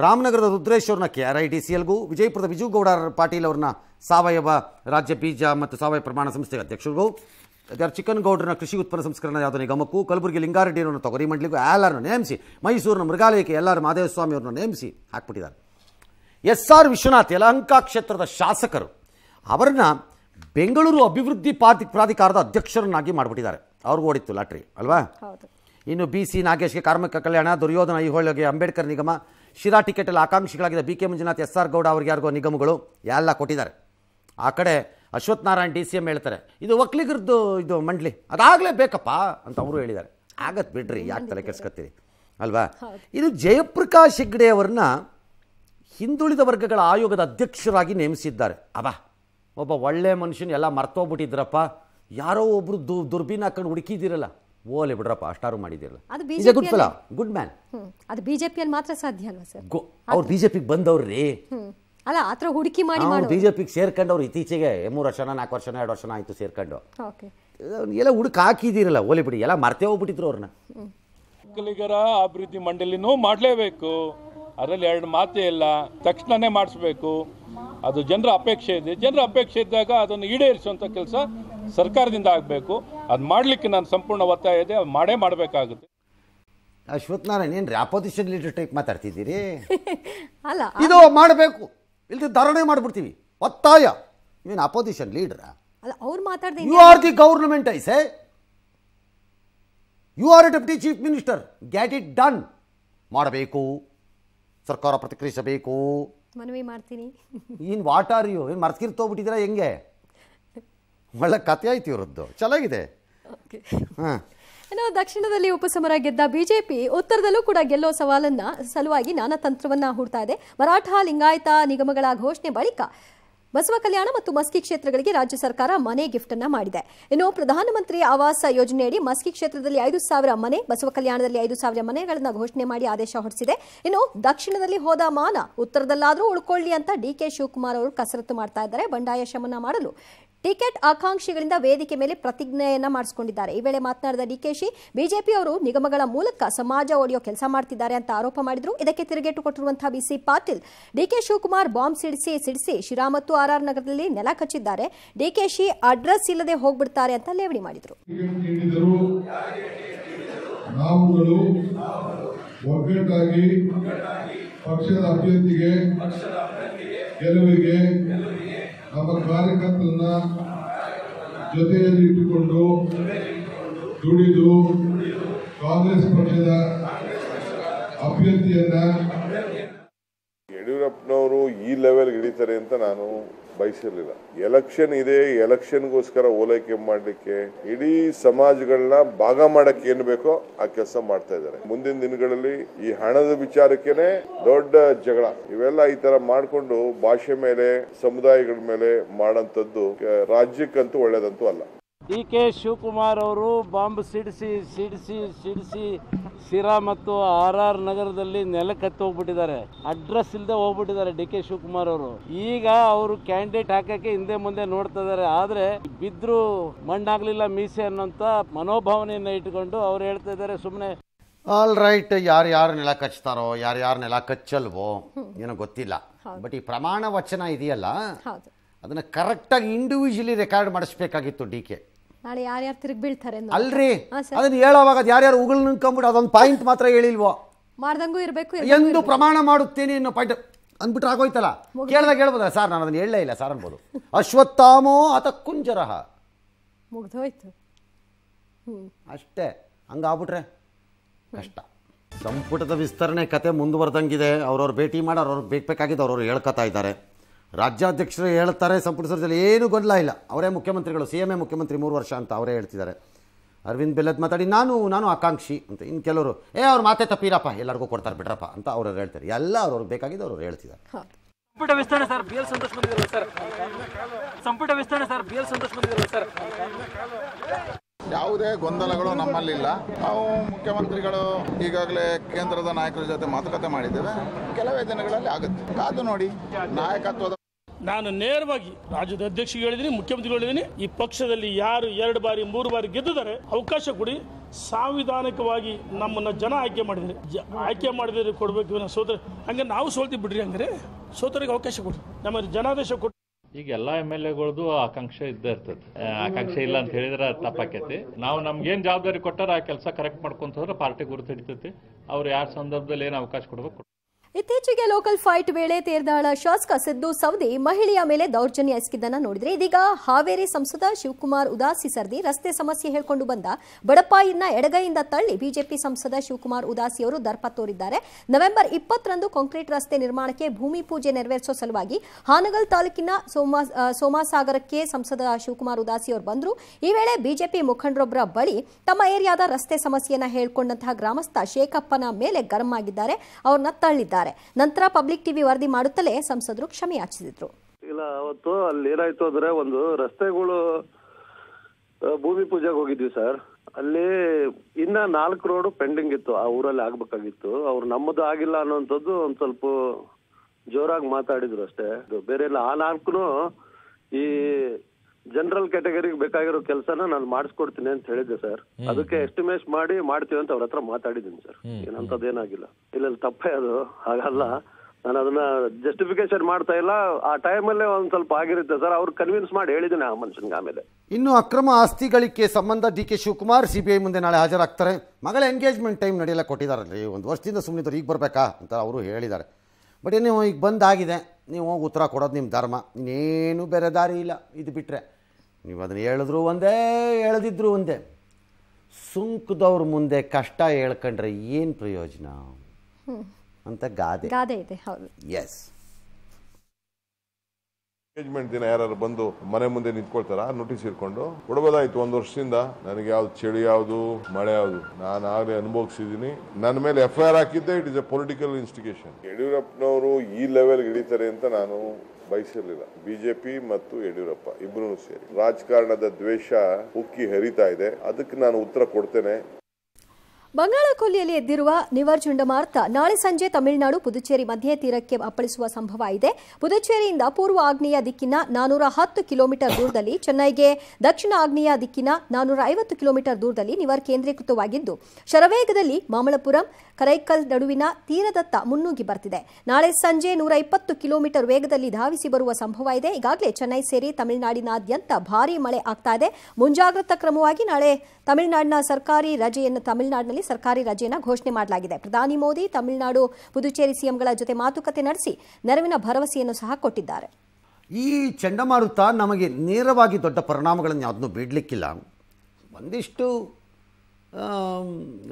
ರಾಮನಗರದ ರುದ್ರೇಶ್ವರನ K R I D C ಎಲ್ಗೂ ವಿಜಯಪುರದ ವಿಜುಗೌಡ ಪಾಟೀಲ್ ಅವ್ರನ್ನ ಸಾವಯವ ರಾಜ್ಯ ಬೀಜ ಮತ್ತು ಸಾವಯವ ಪ್ರಮಾಣ ಸಂಸ್ಥೆಗೆ ಅಧ್ಯಕ್ಷರಿಗೂ ಚಿಕನ್ ಕೃಷಿ ಉತ್ಪನ್ನ ಸಂಸ್ಕರಣಾ ಯಾವುದೋ ನಿಗಮಕ್ಕೂ ಕಲಬುರಗಿ ಲಿಂಗಾರೆಡ್ಡಿಯವರನ್ನು ತೊಗರಿ ಮಂಡಲಿಗೂ ಎಲ್ಲರನ್ನು ನೇಮಿಸಿ ಮೈಸೂರಿನ ಮೃಗಾಲಯಕ್ಕೆ ಎಲ್ಲರ ಸ್ವಾಮಿ ಅವ್ರನ್ನ ನೇಮಿಸಿ ಹಾಕ್ಬಿಟ್ಟಿದ್ದಾರೆ ಎಸ್ ಆರ್ ವಿಶ್ವನಾಥ್ ಯಲಹಂಕ ಕ್ಷೇತ್ರದ ಶಾಸಕರು ಅವರನ್ನ ಬೆಂಗಳೂರು ಅಭಿವೃದ್ಧಿ ಪಾತಿ ಪ್ರಾಧಿಕಾರದ ಅಧ್ಯಕ್ಷರನ್ನಾಗಿ ಮಾಡಿಬಿಟ್ಟಿದ್ದಾರೆ ಅವ್ರಿಗೂ ಓಡಿತ್ತು ಲಾಟ್ರಿ ಅಲ್ವಾ ಇನ್ನು ಬಿ ಸಿ ನಾಗೇಶ್ಗೆ ಕಾರ್ಮಿಕ ಕಲ್ಯಾಣ ದುರ್ಯೋಧನ ಐಹೊಳೆಗೆ ಅಂಬೇಡ್ಕರ್ ನಿಗಮ ಶಿರಾ ಟಿಕೆಟಲ್ಲಿ ಆಕಾಂಕ್ಷಿಗಳಾಗಿದ್ದ B K Manjunath S R Gowda ಅವ್ರಿಗೆ ಯಾರಿಗೋ ನಿಗಮಗಳು ಎಲ್ಲ ಕೊಟ್ಟಿದ್ದಾರೆ ಆ ಕಡೆ Ashwath Narayan D C M ಹೇಳ್ತಾರೆ ಇದು ಒಕ್ಕಲಿಗರದ್ದು ಇದು ಮಂಡಳಿ ಅದಾಗಲೇ ಬೇಕಪ್ಪ ಅಂತ ಅವರು ಹೇಳಿದ್ದಾರೆ ಆಗತ್ತೆ ಬಿಡ್ರಿ ಯಾಕೆ ತಲೆ ಕೆಡ್ಸ್ಕತ್ತೀರಿ ಅಲ್ವಾ ಇದು ಜಯಪ್ರಕಾಶ್ ಹೆಗ್ಡೆ ಅವರನ್ನ ಹಿಂದುಳಿದ ವರ್ಗಗಳ ಆಯೋಗದ ಅಧ್ಯಕ್ಷರಾಗಿ ನೇಮಿಸಿದ್ದಾರೆ ಅಬಾ ಒಬ್ಬ ಒಳ್ಳೆ ಮನುಷ್ಯನ ಎಲ್ಲ ಮರ್ತೋಗ್ಬಿಟ್ಟಿದ್ರಪ್ಪ ಯಾರೋ ಒಬ್ರು ದು ದುರ್ಬೀನ್ ಹಾಕೊಂಡು ಹುಡುಕಿದಿರಲ್ಲ ಓಲೆ ಬಿಡ್ರಪ್ಪ ಅಷ್ಟಾರು ಮಾಡಿದಿರಲ್ಲ ಬಿ ಗುಡ್ ಗುಡ್ ಮ್ಯಾನ್ ಅದು ಬಿಜೆಪಿಯಲ್ಲಿ ಮಾತ್ರ ಸಾಧ್ಯ ಅಲ್ವಾ ಸರ್ ಅವ್ರು ಬಿಜೆಪಿಗೆ ಬಂದವ್ರಿ ಅಲ್ಲ ಆ ಹುಡುಕಿ ಮಾಡಿ ಬಿಜೆಪಿಗೆ ಸೇರ್ಕೊಂಡು ಅವ್ರು ಇತ್ತೀಚೆಗೆ ಮೂರು ವರ್ಷನ ನಾಲ್ಕು ವರ್ಷನ ಎರಡು ವರ್ಷನ ಆಯಿತು ಸೇರ್ಕೊಂಡು ಎಲ್ಲ ಹುಡುಕ ಹಾಕಿದಿರಲ್ಲ ಓಲಿ ಬಿಡಿ ಎಲ್ಲ ಮರ್ತೇ ಹೋಗ್ಬಿಟ್ಟಿದ್ರು ಅವ್ರನ್ನ ಒಕ್ಕಲಿಗರ ಅಭಿವೃದ್ಧಿ ಮಂಡಳಿನೂ ಮಾಡಲೇಬೇಕು ಅದರಲ್ಲಿ ಎರಡು ಮಾತೇ ಇಲ್ಲ ತಕ್ಷಣನೇ ಮಾಡಿಸ್ಬೇಕು ಅದು ಜನರ ಅಪೇಕ್ಷೆ ಇದೆ ಜನರ ಅಪೇಕ್ಷೆ ಇದ್ದಾಗ ಅದನ್ನು ಈಡೇರಿಸುವಂಥ ಕೆಲಸ ಸರ್ಕಾರದಿಂದ ಆಗಬೇಕು ಅದು ಮಾಡಲಿಕ್ಕೆ ನಾನು ಸಂಪೂರ್ಣ ಒತ್ತಾಯ ಇದೆ ಅದು ಮಾಡೇ ಮಾಡಬೇಕಾಗುತ್ತೆ ಅಶ್ವತ್ಥನಾರಾಯಣ ಏನ್ರಿ ಅಪೋಸಿಷನ್ ಲೀಡರ್ ಟೈಪ್ ಮಾತಾಡ್ತಿದ್ದೀರಿ ಅಲ್ಲ ಇದು ಮಾಡಬೇಕು ಇಲ್ಲದೆ ಧಾರಣೆ ಮಾಡಿಬಿಡ್ತೀವಿ ಒತ್ತಾಯ ಇವನ್ ಅಪೋಸಿಷನ್ ಲೀಡರ್ ಅಲ್ಲ ಅವ್ರು ಮಾತಾಡ್ದೆ you are the government I say you are deputy chief minister get it done ಮಾಡಬೇಕು ಸರ್ಕಾರ ಪ್ರತಿಕ್ರಿಯಿಸಬೇಕು ಮನವಿ ಮಾಡ್ತೀನಿ ಏನು ವಾಟ್ ಆರ್ ಯು ಏನು ಮರ್ಸ್ಕಿರ್ತೋಗ್ಬಿಟ್ಟಿದ್ದೀರಾ ಹೆಂಗೆ ಒಳ್ಳೆ ಕತೆ ಆಯ್ತು ಇವರದ್ದು ಚೆನ್ನಾಗಿದೆ ಹಾಂ ಇನ್ನು ದಕ್ಷಿಣದಲ್ಲಿ ಉಪಸಮರ ಗೆದ್ದ ಬಿಜೆಪಿ ಉತ್ತರದಲ್ಲೂ ಕೂಡ ಗೆಲ್ಲೋ ಸವಾಲನ್ನ ಸಲುವಾಗಿ ನಾನಾ ತಂತ್ರವನ್ನ ಹೂಡ್ತಾ ಇದೆ ಮರಾಠ ಲಿಂಗಾಯತ ನಿಗಮಗಳ ಘೋಷಣೆ ಬಳಿಕ ಬಸವ ಕಲ್ಯಾಣ ಮತ್ತು ಮಸ್ಕಿ ಕ್ಷೇತ್ರಗಳಿಗೆ ರಾಜ್ಯ ಸರ್ಕಾರ ಮನೆ ಗಿಫ್ಟ್ ಅನ್ನ ಮಾಡಿದೆ ಇನ್ನು ಪ್ರಧಾನಮಂತ್ರಿ ಆವಾಸ ಯೋಜನೆಯಡಿ ಮಸ್ಕಿ ಕ್ಷೇತ್ರದಲ್ಲಿ ಐದು ಸಾವಿರ ಮನೆ ಬಸವ ಕಲ್ಯಾಣದಲ್ಲಿ ಐದು ಸಾವಿರ ಮನೆಗಳನ್ನು ಘೋಷಣೆ ಮಾಡಿ ಆದೇಶ ಹೊರಡಿಸಿದೆ ಇನ್ನು ದಕ್ಷಿಣದಲ್ಲಿ ಹೋದ ಮಾನ ಉತ್ತರದಲ್ಲಾದರೂ ಉಳ್ಕೊಳ್ಳಿ ಅಂತ ಡಿ ಕೆ ಶಿವಕುಮಾರ್ ಅವರು ಕಸರತ್ತು ಮಾಡ್ತಾ ಇದ್ದಾರೆ ಬಂಡಾಯ ಶಮನ ಮಾಡಲು ಟಿಕೆಟ್ ಆಕಾಂಕ್ಷಿಗಳಿಂದ ವೇದಿಕೆ ಮೇಲೆ ಪ್ರತಿಜ್ಞೆಯನ್ನ ಮಾಡಿಸಿಕೊಂಡಿದ್ದಾರೆ ಈ ವೇಳೆ ಮಾತನಾಡಿದ ಡಿಕೆಶಿ ಅವರು ನಿಗಮಗಳ ಮೂಲಕ ಸಮಾಜ ಒಡೆಯೋ ಕೆಲಸ ಮಾಡ್ತಿದ್ದಾರೆ ಅಂತ ಆರೋಪ ಮಾಡಿದ್ರು ಇದಕ್ಕೆ ತಿರುಗೇಟು ಕೊಟ್ಟಿರುವಂತಹ B C Patil D K Shivakumar bomb ಸಿಡಿಸಿ ಸಿಡಿಸಿ ಶಿರಾ ಮತ್ತು ಆರ್ಆರ್ ನಗರದಲ್ಲಿ ನೆಲ ಕಚ್ಚಿದ್ದಾರೆ ಡಿಕೆಶಿ ಅಡ್ರೆಸ್ ಇಲ್ಲದೆ ಹೋಗ್ಬಿಡ್ತಾರೆ ಅಂತ ಲೇವಣಿ ಮಾಡಿದ್ರು ಒಗ್ಗಟ್ಟಾಗಿ ಪಕ್ಷದ ಅಭ್ಯರ್ಥಿಗೆ ಗೆಲುವಿಗೆ ನಮ್ಮ ಕಾರ್ಯಕರ್ತರನ್ನ ಜೊತೆಯಲ್ಲಿ ಇಟ್ಟುಕೊಂಡು ದುಡಿದು ಕಾಂಗ್ರೆಸ್ ಪಕ್ಷದ ಅಭ್ಯರ್ಥಿಯನ್ನ ಯಡಿಯೂರಪ್ಪನವರು ಈ ಲೆವೆಲ್ ಹಿಡಿತಾರೆ ಅಂತ ನಾನು ಬಯಸಿರಲಿಲ್ಲ ಎಲೆಕ್ಷನ್ ಇದೆ ಎಲೆಕ್ಷನ್ಗೋಸ್ಕರ ಓಲೈಕೆ ಮಾಡಲಿಕ್ಕೆ ಇಡೀ ಸಮಾಜಗಳನ್ನ ಭಾಗ ಮಾಡಕ್ಕೆ ಏನು ಬೇಕೋ ಆ ಕೆಲಸ ಮಾಡ್ತಾ ಇದ್ದಾರೆ ಮುಂದಿನ ದಿನಗಳಲ್ಲಿ ಈ ಹಣದ ವಿಚಾರಕ್ಕೇನೆ ದೊಡ್ಡ ಜಗಳ ಇವೆಲ್ಲ ಈ ತರ ಮಾಡಿಕೊಂಡು ಭಾಷೆ ಮೇಲೆ ಸಮುದಾಯಗಳ ಮೇಲೆ ಮಾಡಂತದ್ದು ರಾಜ್ಯಕ್ಕಂತೂ ಒಳ್ಳೇದಂತೂ ಅಲ್ಲ ಡಿ ಕೆ ಶಿವಕುಮಾರ್ ಅವರು ಬಾಂಬ್ ಸಿಡಿಸಿ ಸಿಡಿಸಿ ಸಿಡಿಸಿ ಸಿರಾ ಮತ್ತು ಆರ್ ಆರ್ ನಗರದಲ್ಲಿ ಕತ್ತಿ ಹೋಗ್ಬಿಟ್ಟಿದ್ದಾರೆ ಅಡ್ರೆಸ್ ಇಲ್ಲದೆ ಹೋಗ್ಬಿಟ್ಟಿದ್ದಾರೆ ಡಿ ಕೆ ಶಿವಕುಮಾರ್ ಅವರು ಈಗ ಅವರು ಕ್ಯಾಂಡಿಡೇಟ್ ಹಾಕಕ್ಕೆ ಹಿಂದೆ ಮುಂದೆ ನೋಡ್ತಾ ಇದ್ದಾರೆ ಆದ್ರೆ ಬಿದ್ರು ಮಣ್ಣಾಗ್ಲಿಲ್ಲ ಮೀಸೆ ಅನ್ನೋಂತ ಮನೋಭಾವನೆಯನ್ನ ಇಟ್ಕೊಂಡು ಅವ್ರು ಹೇಳ್ತಾ ಇದ್ದಾರೆ ಸುಮ್ಮನೆ ಆಲ್ ರೈಟ್ ಯಾರು ಯಾರು ನೆಲ ಕಚ್ತಾರೋ ಯಾರು ಯಾರು ನೆಲ ಕಚ್ಚಲ್ವೋ ಏನೋ ಗೊತ್ತಿಲ್ಲ ಬಟ್ ಈ ಪ್ರಮಾಣ ವಚನ ಇದೆಯಲ್ಲ ಅದನ್ನು ಕರೆಕ್ಟಾಗಿ ಇಂಡಿವಿಜುವಲಿ ರೆಕಾರ್ಡ್ ಮಾಡಿಸ್ಬೇಕಾಗಿತ್ತು ಡಿ ಕೆ ನಾಳೆ ಯಾರ್ಯಾರು ತಿರುಗಿ ಬೀಳ್ತಾರೆ ಅಲ್ರಿ ಅದನ್ನ ಹೇಳೋವಾಗ ಅದು ಯಾರ್ಯಾರು ಉಗುಳು ಅದೊಂದು ಪಾಯಿಂಟ್ ಮಾತ್ರ ಹೇಳಿಲ್ವೋ ಮಾಡ್ದಂಗೂ ಇರಬೇಕು ಎಂದು ಪ್ರಮಾಣ ಮಾಡುತ್ತೇನೆ ಅನ್ನೋ ಪಾಯಿಂಟ್ ಅಂದ್ಬಿಟ್ರೆ ಆಗೋಯ್ತಲ್ಲ ಕೇಳಿದಾಗ ಹೇಳ್ಬೋದ ಸರ್ ನಾನು ಅದನ್ನ ಹೇಳಲೇ ಇಲ್ಲ ಸರ್ ಅನ್ಬೋದು ಅಶ್ವತ್ಥಾಮೋ ಅತ ಕುಂಜರಹ ಮುಗ್ದೋಯ್ತು ಅಷ್ಟೇ ಹಂಗಾಗ್ಬಿಟ್ರೆ ಕಷ್ಟ ಸಂಪುಟದ ವಿಸ್ತರಣೆ ಕತೆ ಮುಂದುವರೆದಂಗಿದೆ ಅವ್ರವ್ರು ಭೇಟಿ ಮಾಡಿ ಅವ್ರಿಗೆ ಬೇಕಾಗಿದ್ದು ಅವ್ರವ್ರು ಹೇಳ್ಕೊತಾ ಇದ್ದಾರೆ ರಾಜ್ಯಾಧ್ಯಕ್ಷರು ಹೇಳ್ತಾರೆ ಸಂಪುಟ ಸಭೆಯಲ್ಲಿ ಏನೂ ಗೊಂದಲ ಇಲ್ಲ ಅವರೇ ಮುಖ್ಯಮಂತ್ರಿಗಳು ಸಿ ಎ ಮುಖ್ಯಮಂತ್ರಿ ಮೂರು ವರ್ಷ ಅಂತ ಅವರೇ ಹೇಳ್ತಿದ್ದಾರೆ ಅರವಿಂದ್ ಬೆಲ್ಲದ್ ಮಾತಾಡಿ ನಾನು ನಾನು ಆಕಾಂಕ್ಷಿ ಅಂತ ಇನ್ನು ಕೆಲವರು ಏ ಅವ್ರ ಮಾತೆ ತಪ್ಪಿರಪ್ಪ ಎಲ್ಲರಿಗೂ ಕೊಡ್ತಾರೆ ಬಿಡ್ರಪ್ಪ ಅಂತ ಅವರು ಹೇಳ್ತಾರೆ ಎಲ್ಲ ಅವ್ರವ್ರು ಬೇಕಾಗಿದೆ ಅವರು ಹೇಳ್ತಿದ್ದಾರೆ ಸಂಪುಟ ವಿಸ್ತರಣೆ ಸರ್ ಬಿ ಎಲ್ ಸಂತೋಷ್ ಬಂದಿದ್ದಾರೆ ಸರ್ ಸಂಪುಟ ವಿಸ್ತರಣೆ ಸರ್ ಬಿ ಎಲ್ ಸಂತೋಷ್ ಬಂದಿದ್ದಾರೆ ಸರ್ ಯಾವುದೇ ಗೊಂದಲಗಳು ನಮ್ಮಲ್ಲಿಲ್ಲ ನಾವು ಮುಖ್ಯಮಂತ್ರಿಗಳು ಈಗಾಗಲೇ ಕೇಂದ್ರದ ನಾಯಕರ ಜೊತೆ ಮಾತುಕತೆ ಮಾಡಿದ್ದೇವೆ ಕೆಲವೇ ದಿನಗಳಲ್ಲಿ ಆಗುತ್ತೆ ಕಾದು ನೋಡಿ ನಾಯಕತ್ವದ ನಾನು ನೇರವಾಗಿ ರಾಜ್ಯದ ಅಧ್ಯಕ್ಷರಿಗೆ ಹೇಳಿದ್ದೀನಿ ಮುಖ್ಯಮಂತ್ರಿ ಹೇಳಿದ್ದೀನಿ ಈ ಪಕ್ಷದಲ್ಲಿ ಯಾರು ಎರಡು ಬಾರಿ ಮೂರು ಬಾರಿ ಗೆದ್ದಿದ್ದಾರೆ ಅವಕಾಶ ಕೊಡಿ ಸಾಂವಿಧಾನಿಕವಾಗಿ ನಮ್ಮನ್ನ ಜನ ಆಯ್ಕೆ ಮಾಡಿದ್ರೆ ಆಯ್ಕೆ ಮಾಡಿದ್ರೆ ಕೊಡಬೇಕು ಸೋದರ ಹಂಗೆ ನಾವು ಸೋಲ್ತಿ ಬಿಡ್ರಿ ಹಂಗಾರೆ ಸೋತರಿಗೆ ಅವಕಾಶ ಕೊಡಿ ನಮ್ಮ ಜನಾದೇಶ ಕೊಟ್ಟು ಈಗ ಎಲ್ಲಾ ಎಮ್ ಎಲ್ ಎಗಳದು ಆಕಾಂಕ್ಷೆ ಇದ್ದೇ ಇರ್ತದೆ ಆಕಾಂಕ್ಷೆ ಇಲ್ಲ ಅಂತ ಹೇಳಿದ್ರೆ ತಪ್ಪಾಕೈತಿ ನಾವು ಏನ್ ಜವಾಬ್ದಾರಿ ಕೊಟ್ಟಾರ ಆ ಕೆಲಸ ಕರೆಕ್ಟ್ ಮಾಡ್ಕೊಂತ ಪಾರ್ಟಿ ಗುರುತು ಹಿಡಿತೈತಿ ಅವ್ರು ಯಾರ ಸಂದರ್ಭದಲ್ಲಿ ಏನು ಅವಕಾಶ ಕೊಡ್ಬೇಕು ಇತ್ತೀಚೆಗೆ ಲೋಕಲ್ ಫೈಟ್ ವೇಳೆ ತೀರ್ದಾಳ ಶಾಸಕ ಸಿದ್ದು ಸೌದಿ ಮಹಿಳೆಯ ಮೇಲೆ ದೌರ್ಜನ್ಯ ಎಸಗಿದ್ದನ್ನು ನೋಡಿದ್ರೆ ಇದೀಗ ಹಾವೇರಿ ಸಂಸದ ಶಿವಕುಮಾರ್ ಉದಾಸಿ ಸರ್ದಿ ರಸ್ತೆ ಸಮಸ್ಯೆ ಹೇಳಿಕೊಂಡು ಬಂದ ಬಡಪಾಯಿನ ಎಡಗೈಯಿಂದ ತಳ್ಳಿ ಬಿಜೆಪಿ ಸಂಸದ ಶಿವಕುಮಾರ್ ಉದಾಸಿ ಅವರು ದರ್ಪ ತೋರಿದ್ದಾರೆ ನವೆಂಬರ್ ಇಪ್ಪತ್ತರಂದು ಕಾಂಕ್ರೀಟ್ ರಸ್ತೆ ನಿರ್ಮಾಣಕ್ಕೆ ಭೂಮಿ ಪೂಜೆ ನೆರವೇರಿಸುವ ಸಲುವಾಗಿ ಹಾನಗಲ್ ತಾಲೂಕಿನ ಸೋಮಾ ಸೋಮಾಸಾಗರಕ್ಕೆ ಸಂಸದ ಶಿವಕುಮಾರ್ ಉದಾಸಿ ಅವರು ಬಂದರು ಈ ವೇಳೆ ಬಿಜೆಪಿ ಮುಖಂಡರೊಬ್ಬರ ಬಳಿ ತಮ್ಮ ಏರಿಯಾದ ರಸ್ತೆ ಸಮಸ್ಯೆಯನ್ನು ಹೇಳಿಕೊಂಡಂತಹ ಗ್ರಾಮಸ್ಥ ಶೇಖಪ್ಪನ ಮೇಲೆ ಗರಂ ಆಗಿದ್ದಾರೆ ಅವ್ರನ್ನ ತಳ್ಳಿದ್ದಾರೆ ಹೇಳಿದ್ದಾರೆ ನಂತರ ಪಬ್ಲಿಕ್ ಟಿವಿ ವರದಿ ಮಾಡುತ್ತಲೇ ಸಂಸದರು ಕ್ಷಮೆಯಾಚಿಸಿದ್ರು ಇಲ್ಲ ಅವತ್ತು ಅಲ್ಲಿ ಏನಾಯ್ತು ಅಂದ್ರೆ ಒಂದು ರಸ್ತೆಗಳು ಭೂಮಿ ಪೂಜೆಗೆ ಹೋಗಿದ್ವಿ ಸರ್ ಅಲ್ಲಿ ಇನ್ನ ನಾಲ್ಕು ರೋಡ್ ಪೆಂಡಿಂಗ್ ಇತ್ತು ಆ ಊರಲ್ಲಿ ಆಗ್ಬೇಕಾಗಿತ್ತು ಅವ್ರು ನಮ್ಮದು ಆಗಿಲ್ಲ ಅನ್ನೋಂಥದ್ದು ಒಂದ್ ಸ್ವಲ್ಪ ಜೋರಾಗಿ ಮಾತಾಡಿದ್ರು ಅಷ್ಟೇ ಬೇರೆ ಆ ನಾಲ್ಕು ಈ ಜನರಲ್ ಕ್ಯಾಟಗರಿ ಬೇಕಾಗಿರೋ ಕೆಲಸನ ನಾನು ಮಾಡಿಸ್ಕೊಡ್ತೀನಿ ಅಂತ ಹೇಳಿದ್ದೆ ಸರ್ ಅದಕ್ಕೆ ಎಸ್ಟಿಮೇಟ್ ಮಾಡಿ ಮಾಡ್ತೀವಿ ಅಂತ ಅವ್ರ ಹತ್ರ ಮಾತಾಡಿದ್ದೀನಿ ಸರ್ ಏನಂತದೇನಾಗಿಲ್ಲ ಇಲ್ಲ ತಪ್ಪೇ ಅದು ಹಾಗಲ್ಲ ನಾನು ಅದನ್ನ ಜಸ್ಟಿಫಿಕೇಶನ್ ಮಾಡ್ತಾ ಇಲ್ಲ ಆ ಟೈಮಲ್ಲೇ ಒಂದ್ ಸ್ವಲ್ಪ ಆಗಿರುತ್ತೆ ಸರ್ ಅವ್ರು ಕನ್ವಿನ್ಸ್ ಮಾಡಿ ಹೇಳಿದ್ದೀನಿ ಆ ಮನುಷ್ಯನ್ಗೆ ಆಮೇಲೆ ಇನ್ನು ಅಕ್ರಮ ಆಸ್ತಿಗಳಿಗೆ ಸಂಬಂಧ ಡಿ ಕೆ ಶಿವಕುಮಾರ್ ಸಿಬಿಐ ಮುಂದೆ ನಾಳೆ ಹಾಜರಾಗ್ತಾರೆ ಮಗಳ ಎಂಗೇಜ್ಮೆಂಟ್ ಟೈಮ್ ನಡೆಯಲ್ಲ ಕೊಟ್ಟಿದ್ದಾರೆ ಒಂದು ವರ್ಷದಿಂದ ಸುಮ್ಮನೆ ಈಗ ಬರ್ಬೇಕಾ ಅಂತ ಅವರು ಹೇಳಿದ್ದಾರೆ ಬಟ್ ಏನು ಈಗ ಬಂದಾಗಿದೆ ನೀವು ಹೋಗಿ ಉತ್ತರ ಕೊಡೋದು ನಿಮ್ಮ ಧರ್ಮ ಇನ್ನೇನು ಬೇರೆ ದಾರಿ ಇಲ್ಲ ಇದು ಬಿಟ್ಟರೆ ನೀವು ಅದನ್ನು ಹೇಳಿದ್ರು ಒಂದೇ ಹೇಳದಿದ್ರು ಒಂದೇ ಸುಂಕದವ್ರ ಮುಂದೆ ಕಷ್ಟ ಹೇಳ್ಕಂಡ್ರೆ ಏನು ಪ್ರಯೋಜನ ಅಂತ ಗಾದೆ ಗಾದೆ ಇದೆ ಹೌದು ಎಸ್ ಎಂಗೇಜ್ಮೆಂಟ್ ದಿನ ಯಾರು ಬಂದು ಮನೆ ಮುಂದೆ ನಿಂತ್ಕೊಳ್ತಾರ ನೋಟಿಸ್ ಇಟ್ಕೊಂಡು ಕೊಡಬಹುದಾಯ್ತು ಒಂದು ವರ್ಷದಿಂದ ನನಗೆ ಯಾವ್ದು ಚಳಿ ಯಾವುದು ಮಳೆ ಯಾವುದು ನಾನು ಆಗಲೇ ಅನುಭವಿಸಿದೀನಿ ನನ್ನ ಮೇಲೆ ಎಫ್ ಐ ಆರ್ ಹಾಕಿದ್ದೆ it is a political instigation ಯಡಿಯೂರಪ್ಪನವರು ಈ ಲೆವೆಲ್ ಇಳಿತಾರೆ ಅಂತ ನಾನು ಬಯಸಿರಲಿಲ್ಲ ಬಿಜೆಪಿ ಮತ್ತು ಯಡಿಯೂರಪ್ಪ ಇಬ್ಬರೂ ಸೇರಿ ರಾಜಕಾರಣದ ದ್ವೇಷ ಉಕ್ಕಿ ಹರಿತಾ ಇದೆ ಅದಕ್ಕೆ ನಾನು ಉತ್ತರ ಕೊಡ್ತೇನೆ ಬಂಗಾಳ ಕೊಲ್ಲಿಯಲ್ಲಿ ಎದ್ದಿರುವ ನಿವರ್ ಚಂಡಮಾರುತ ನಾಳೆ ಸಂಜೆ ತಮಿಳುನಾಡು ಪುದುಚೇರಿ ಮಧ್ಯೆ ತೀರಕ್ಕೆ ಅಪ್ಪಳಿಸುವ ಸಂಭವ ಇದೆ ಪುದುಚೇರಿಯಿಂದ ಪೂರ್ವ ಆಗ್ನೇಯ ದಿಕ್ಕಿನ ನಾನೂರ ಹತ್ತು ಕಿಲೋಮೀಟರ್ ದೂರದಲ್ಲಿ ಚೆನ್ನೈಗೆ ದಕ್ಷಿಣ ಆಗ್ನೇಯ ದಿಕ್ಕಿನ ನಾನೂರ ಐವತ್ತು ಕಿಲೋಮೀಟರ್ ದೂರದಲ್ಲಿ ನಿವರ್ ಕೇಂದ್ರೀಕೃತವಾಗಿದ್ದು ಶರವೇಗದಲ್ಲಿ ಮಾಮಲಪುರಂ ಕರೈಕಲ್ ನಡುವಿನ ತೀರದತ್ತ ಮುನ್ನುಗ್ಗಿ ಬರ್ತಿದೆ ನಾಳೆ ಸಂಜೆ ನೂರ ಇಪ್ಪತ್ತು ಕಿಲೋಮೀಟರ್ ವೇಗದಲ್ಲಿ ಧಾವಿಸಿ ಬರುವ ಸಂಭವ ಇದೆ ಈಗಾಗಲೇ ಚೆನ್ನೈ ಸೇರಿ ತಮಿಳುನಾಡಿನಾದ್ಯಂತ ಭಾರೀ ಮಳೆ ಆಗ್ತಾ ಇದೆ ಮುಂಜಾಗ್ರತಾ ಕ್ರಮವಾಗಿ ನಾಳೆ ತಮಿಳುನಾಡಿನ ಸರ್ಕಾರಿ ರಜೆಯನ್ನು ತಮಿಳುನಾಡಿನಲ್ಲಿ ಸರ್ಕಾರಿ ರಜೆಯನ್ನು ಘೋಷಣೆ ಮಾಡಲಾಗಿದೆ ಪ್ರಧಾನಿ ಮೋದಿ ತಮಿಳುನಾಡು ಪುದುಚೇರಿ ಸಿಎಂಗಳ ಜೊತೆ ಮಾತುಕತೆ ನಡೆಸಿ ನೆರವಿನ ಭರವಸೆಯನ್ನು ಸಹ ಕೊಟ್ಟಿದ್ದಾರೆ ಈ ಚಂಡಮಾರುತ ನಮಗೆ ನೇರವಾಗಿ ದೊಡ್ಡ ಪರಿಣಾಮಗಳನ್ನು ಯಾವುದನ್ನು ಬಿಡಲಿಕ್ಕಿಲ್ಲ ಒಂದಿಷ್ಟು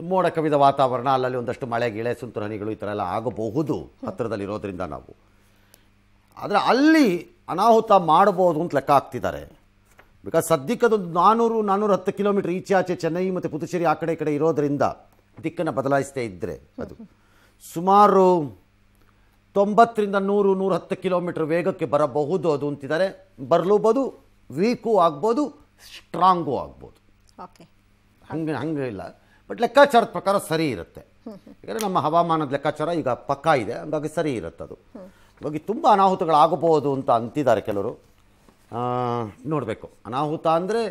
ಮೋಡ ಕವಿದ ವಾತಾವರಣ ಅಲ್ಲಲ್ಲಿ ಒಂದಷ್ಟು ಮಳೆ ಗಿಳೆ ಸುಂತುರಣಿಗಳು ಈ ಥರ ಎಲ್ಲ ಆಗಬಹುದು ಹತ್ತಿರದಲ್ಲಿರೋದ್ರಿಂದ ನಾವು ಆದರೆ ಅಲ್ಲಿ ಅನಾಹುತ ಮಾಡಬಹುದು ಅಂತ ಲೆಕ್ಕ ಆಗ್ತಿದ್ದಾರೆ ಬಿಕಾಸ್ ಸದ್ಯಕ್ಕದೊಂದು ಅದೊಂದು ನಾನ್ನೂರು ನಾನ್ನೂರು ಹತ್ತು ಕಿಲೋಮೀಟರ್ ಈಚೆ ಆಚೆ ಚೆನ್ನೈ ಮತ್ತು ಪುದುಚೇರಿ ಆ ಕಡೆ ಈ ಕಡೆ ಇರೋದರಿಂದ ದಿಕ್ಕನ್ನು ಬದಲಾಯಿಸ್ತೇ ಇದ್ದರೆ ಅದು ಸುಮಾರು ತೊಂಬತ್ತರಿಂದ ನೂರು ನೂರ ಹತ್ತು ಕಿಲೋಮೀಟರ್ ವೇಗಕ್ಕೆ ಬರಬಹುದು ಅದು ಅಂತಿದ್ದಾರೆ ಬರಲೂಬೋದು ವೀಕು ಆಗ್ಬೋದು ಸ್ಟ್ರಾಂಗೂ ಆಗ್ಬೋದು ಹಂಗೆ ಹಂಗೆ ಇಲ್ಲ ಬಟ್ ಲೆಕ್ಕಾಚಾರದ ಪ್ರಕಾರ ಸರಿ ಇರುತ್ತೆ ಯಾಕಂದರೆ ನಮ್ಮ ಹವಾಮಾನದ ಲೆಕ್ಕಾಚಾರ ಈಗ ಪಕ್ಕಾ ಇದೆ ಹಂಗಾಗಿ ಸರಿ ಇರುತ್ತೆ ಅದು ಹಾಗಾಗಿ ತುಂಬ ಅನಾಹುತಗಳಾಗಬಹುದು ಅಂತ ಅಂತಿದ್ದಾರೆ ಕೆಲವರು ನೋಡಬೇಕು ಅನಾಹುತ ಅಂದರೆ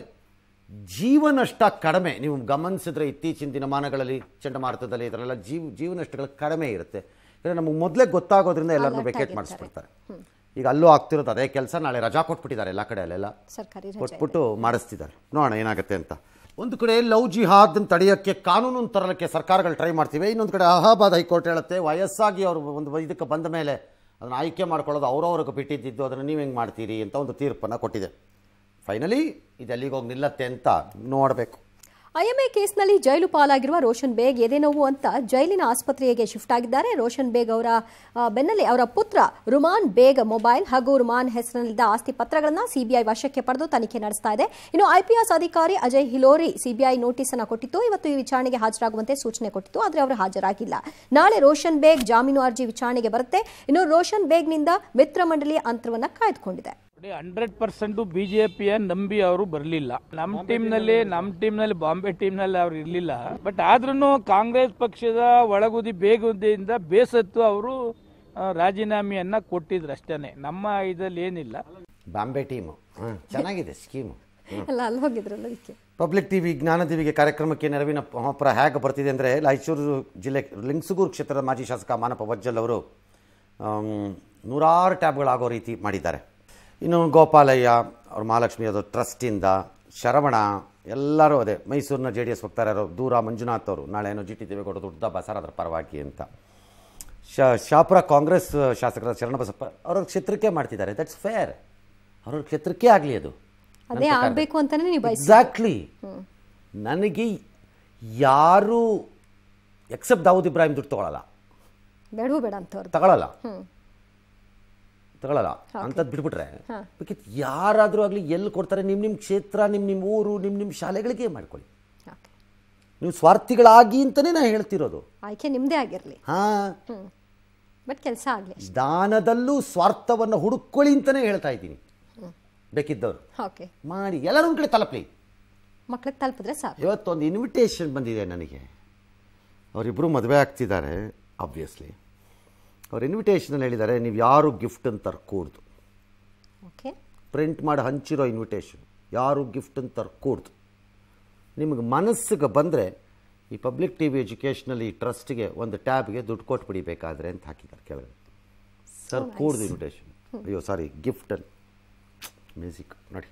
ಜೀವನಷ್ಟ ಕಡಿಮೆ ನೀವು ಗಮನಿಸಿದ್ರೆ ಇತ್ತೀಚಿನ ದಿನಮಾನಗಳಲ್ಲಿ ಚಂಡಮಾರುತದಲ್ಲಿ ಇದರಲ್ಲ ಜೀವ ಜೀವನಷ್ಟುಗಳು ಕಡಿಮೆ ಇರುತ್ತೆ ಯಾಕಂದರೆ ನಮಗೆ ಮೊದಲೇ ಗೊತ್ತಾಗೋದ್ರಿಂದ ಎಲ್ಲರನ್ನೂ ವೆಕೇಟ್ ಮಾಡಿಸ್ಬಿಡ್ತಾರೆ ಈಗ ಅಲ್ಲೂ ಆಗ್ತಿರೋದು ಅದೇ ಕೆಲಸ ನಾಳೆ ರಜಾ ಕೊಟ್ಬಿಟ್ಟಿದ್ದಾರೆ ಎಲ್ಲ ಕಡೆ ಅಲ್ಲೆಲ್ಲ ಕೊಟ್ಬಿಟ್ಟು ಮಾಡಿಸ್ತಿದ್ದಾರೆ ನೋಡೋಣ ಏನಾಗುತ್ತೆ ಅಂತ ಒಂದು ಕಡೆ ಲವ್ ಜಿಹಾದ್ ತಡೆಯೋಕ್ಕೆ ಕಾನೂನು ತರಲಿಕ್ಕೆ ಸರ್ಕಾರಗಳು ಟ್ರೈ ಮಾಡ್ತೀವಿ ಇನ್ನೊಂದು ಕಡೆ ಅಲಹಾಬಾದ್ ಹೈಕೋರ್ಟ್ ಹೇಳುತ್ತೆ ವಯಸ್ಸಾಗಿ ಅವರು ಒಂದು ಇದಕ್ಕೆ ಬಂದ ಮೇಲೆ ಅದನ್ನು ಆಯ್ಕೆ ಮಾಡ್ಕೊಳ್ಳೋದು ಅವರವ್ರಿಗೆ ಬಿಟ್ಟಿದ್ದಿದ್ದು ಅದನ್ನು ನೀವು ಹೆಂಗೆ ಮಾಡ್ತೀರಿ ಅಂತ ಒಂದು ತೀರ್ಪನ್ನು ಕೊಟ್ಟಿದೆ ಫೈನಲಿ ಇದು ಅಲ್ಲಿಗೆ ಹೋಗಿ ನಿಲ್ಲತ್ತೆ ಅಂತ ನೋಡಬೇಕು ಐಎಂಎ ಕೇಸ್ನಲ್ಲಿ ಜೈಲು ಪಾಲಾಗಿರುವ ರೋಷನ್ ಬೇಗ್ ಎದೆನೋವು ಅಂತ ಜೈಲಿನ ಆಸ್ಪತ್ರೆಗೆ ಶಿಫ್ಟ್ ಆಗಿದ್ದಾರೆ ರೋಷನ್ ಬೇಗ್ ಅವರ ಬೆನ್ನಲ್ಲೇ ಅವರ ಪುತ್ರ ರುಮಾನ್ ಬೇಗ್ ಮೊಬೈಲ್ ಹಾಗೂ ರುಮಾನ್ ಹೆಸರಿನಲ್ಲಿದ್ದ ಆಸ್ತಿ ಪತ್ರಗಳನ್ನು ಸಿಬಿಐ ವಶಕ್ಕೆ ಪಡೆದು ತನಿಖೆ ನಡೆಸ್ತಾ ಇದೆ ಇನ್ನು ಐಪಿಎಸ್ ಅಧಿಕಾರಿ ಅಜಯ್ ಹಿಲೋರಿ ಸಿಬಿಐ ನೋಟಿಸ್ ಅನ್ನು ಕೊಟ್ಟಿತ್ತು ಇವತ್ತು ಈ ವಿಚಾರಣೆಗೆ ಹಾಜರಾಗುವಂತೆ ಸೂಚನೆ ಕೊಟ್ಟಿತ್ತು ಆದರೆ ಅವರು ಹಾಜರಾಗಿಲ್ಲ ನಾಳೆ ರೋಷನ್ ಬೇಗ್ ಜಾಮೀನು ಅರ್ಜಿ ವಿಚಾರಣೆಗೆ ಬರುತ್ತೆ ಇನ್ನು ರೋಷನ್ ಬೇಗ್ನಿಂದ ಮಿತ್ರ ಮಂಡಳಿಯ ಅಂತರವನ್ನು ಕಾಯ್ದುಕೊಂಡಿದೆ ಹಂಡ್ರೆಡ್ ಪರ್ಸೆಂಟ್ ಬಿ ಜೆ ನಂಬಿ ಅವರು ಬರಲಿಲ್ಲ ನಮ್ಮ ಟೀಮ್ನಲ್ಲಿ ನಮ್ಮ ಟೀಮ್ನಲ್ಲಿ ಬಾಂಬೆ ಟೀಮ್ನಲ್ಲಿ ಅವ್ರು ಇರಲಿಲ್ಲ ಬಟ್ ಆದ್ರೂ ಕಾಂಗ್ರೆಸ್ ಪಕ್ಷದ ಒಳಗುದಿ ಬೇಗುದಿಯಿಂದ ಬೇಸತ್ತು ಅವರು ರಾಜೀನಾಮೆಯನ್ನು ಕೊಟ್ಟಿದ್ರು ಅಷ್ಟೇ ನಮ್ಮ ಇದರಲ್ಲಿ ಏನಿಲ್ಲ ಬಾಂಬೆ ಟೀಮು ಚೆನ್ನಾಗಿದೆ ಸ್ಕೀಮು ಅಲ್ಲ ಅಲ್ಲಿ ಹೋಗಿದ್ರಲ್ಲ ಪಬ್ಲಿಕ್ ಟಿವಿ ಜ್ಞಾನ ದೇವಿಗೆ ಕಾರ್ಯಕ್ರಮಕ್ಕೆ ನೆರವಿನ ಹೊರ ಹೇಗೆ ಬರ್ತಿದೆ ಅಂದರೆ ರಾಯಚೂರು ಜಿಲ್ಲೆ ಲಿಂಗಸಗೂರು ಕ್ಷೇತ್ರದ ಮಾಜಿ ಶಾಸಕ ಮಾನಪ ವಜ್ಜಲ್ ಅವರು ನೂರಾರು ಟ್ಯಾಬ್ಗಳಾಗೋ ರೀತಿ ಮಾಡಿದ್ದಾರೆ ಇನ್ನು ಗೋಪಾಲಯ್ಯ ಅವ್ರ ಮಹಾಲಕ್ಷ್ಮಿ ಅದು ಟ್ರಸ್ಟಿಂದ ಶರವಣ ಎಲ್ಲರೂ ಅದೇ ಮೈಸೂರಿನ ಜೆ ಡಿ ಎಸ್ ವಕ್ತಾರರು ದೂರ ಮಂಜುನಾಥ್ ಅವರು ನಾಳೆ ಏನೋ ಜಿ ಟಿ ದೇವೇಗೌಡ ದೊಡ್ಡ ಬಸರ ಅದರ ಪರವಾಗಿ ಅಂತ ಶಾಪುರ ಕಾಂಗ್ರೆಸ್ ಶಾಸಕರ ಶರಣಬಸಪ್ಪ ಅವ್ರ ಕ್ಷೇತ್ರಕ್ಕೆ ಮಾಡ್ತಿದ್ದಾರೆ ದಟ್ಸ್ ಫೇರ್ ಅವ್ರವ್ರ ಕ್ಷೇತ್ರಕ್ಕೆ ಆಗಲಿ ಅದು ಅದೇ ಆಗಬೇಕು ಅಂತಾನೆ ಎಕ್ಸಾಕ್ಟ್ಲಿ ನನಗೆ ಯಾರು ಎಕ್ಸೆಪ್ಟ್ ದಾವೂದ್ ಇಬ್ರಾಹಿಂ ದುಡ್ಡು ತಗೊಳ್ಳಲ್ಲ ಬೇಡ ಅಂತ ತಗೊಳ್ಳಲ್ಲ ತಗೊಳ್ಳಲ್ಲ ಅಂಥದ್ದು ಬಿಟ್ಬಿಟ್ರೆ ಯಾರಾದರೂ ಆಗಲಿ ಎಲ್ಲಿ ಕೊಡ್ತಾರೆ ನಿಮ್ಮ ನಿಮ್ಮ ಕ್ಷೇತ್ರ ನಿಮ್ಮ ನಿಮ್ಮ ಊರು ನಿಮ್ಮ ನಿಮ್ಮ ಶಾಲೆಗಳಿಗೆ ಮಾಡ್ಕೊಳ್ಳಿ ನೀವು ಸ್ವಾರ್ಥಿಗಳಾಗಿ ಅಂತಲೇ ನಾನು ಹೇಳ್ತಿರೋದು ಆಯ್ಕೆ ನಿಮ್ಮದೇ ಆಗಿರಲಿ ಹಾಂ ಬಟ್ ಕೆಲಸ ಆಗಲಿ ದಾನದಲ್ಲೂ ಸ್ವಾರ್ಥವನ್ನು ಹುಡುಕೊಳ್ಳಿ ಅಂತಲೇ ಹೇಳ್ತಾ ಇದ್ದೀನಿ ಬೇಕಿದ್ದವರು ಓಕೆ ಮಾಡಿ ಎಲ್ಲರೂ ಕಡೆ ತಲುಪಲಿ ಮಕ್ಳಿಗೆ ತಲುಪಿದ್ರೆ ಸಾಕು ಇವತ್ತೊಂದು ಇನ್ವಿಟೇಷನ್ ಬಂದಿದೆ ನನಗೆ ಅವರಿಬ್ಬರು ಮದುವೆ ಆಗ್ತಿದ್ದಾರೆ ಆಬ್ವಿಯಸ್ಲಿ ಅವ್ರ ಇನ್ವಿಟೇಷನಲ್ಲಿ ಹೇಳಿದ್ದಾರೆ ನೀವು ಯಾರು ಅಂತ ತರ್ಕೂಡ್ದು ಓಕೆ ಪ್ರಿಂಟ್ ಮಾಡಿ ಹಂಚಿರೋ ಇನ್ವಿಟೇಷನ್ ಯಾರು ಗಿಫ್ಟ್ ಅಂತ ತರ್ಕೂಡ್ದು ನಿಮಗೆ ಮನಸ್ಸಿಗೆ ಬಂದರೆ ಈ ಪಬ್ಲಿಕ್ ಟಿ ವಿ ಎಜುಕೇಷನಲ್ಲಿ ಈ ಟ್ರಸ್ಟ್ಗೆ ಒಂದು ಟ್ಯಾಬ್ಗೆ ದುಡ್ಡು ಕೊಟ್ಟು ಬಿಡಿಬೇಕಾದ್ರೆ ಅಂತ ಹಾಕಿದ್ದಾರೆ ಕೆಳಗೆ ಸರ್ ಕೂಡ್ದು ಇನ್ವಿಟೇಷನ್ ಅಯ್ಯೋ ಸಾರಿ ಗಿಫ್ಟನ್ ಮ್ಯೂಸಿಕ್ ನೋಡಿ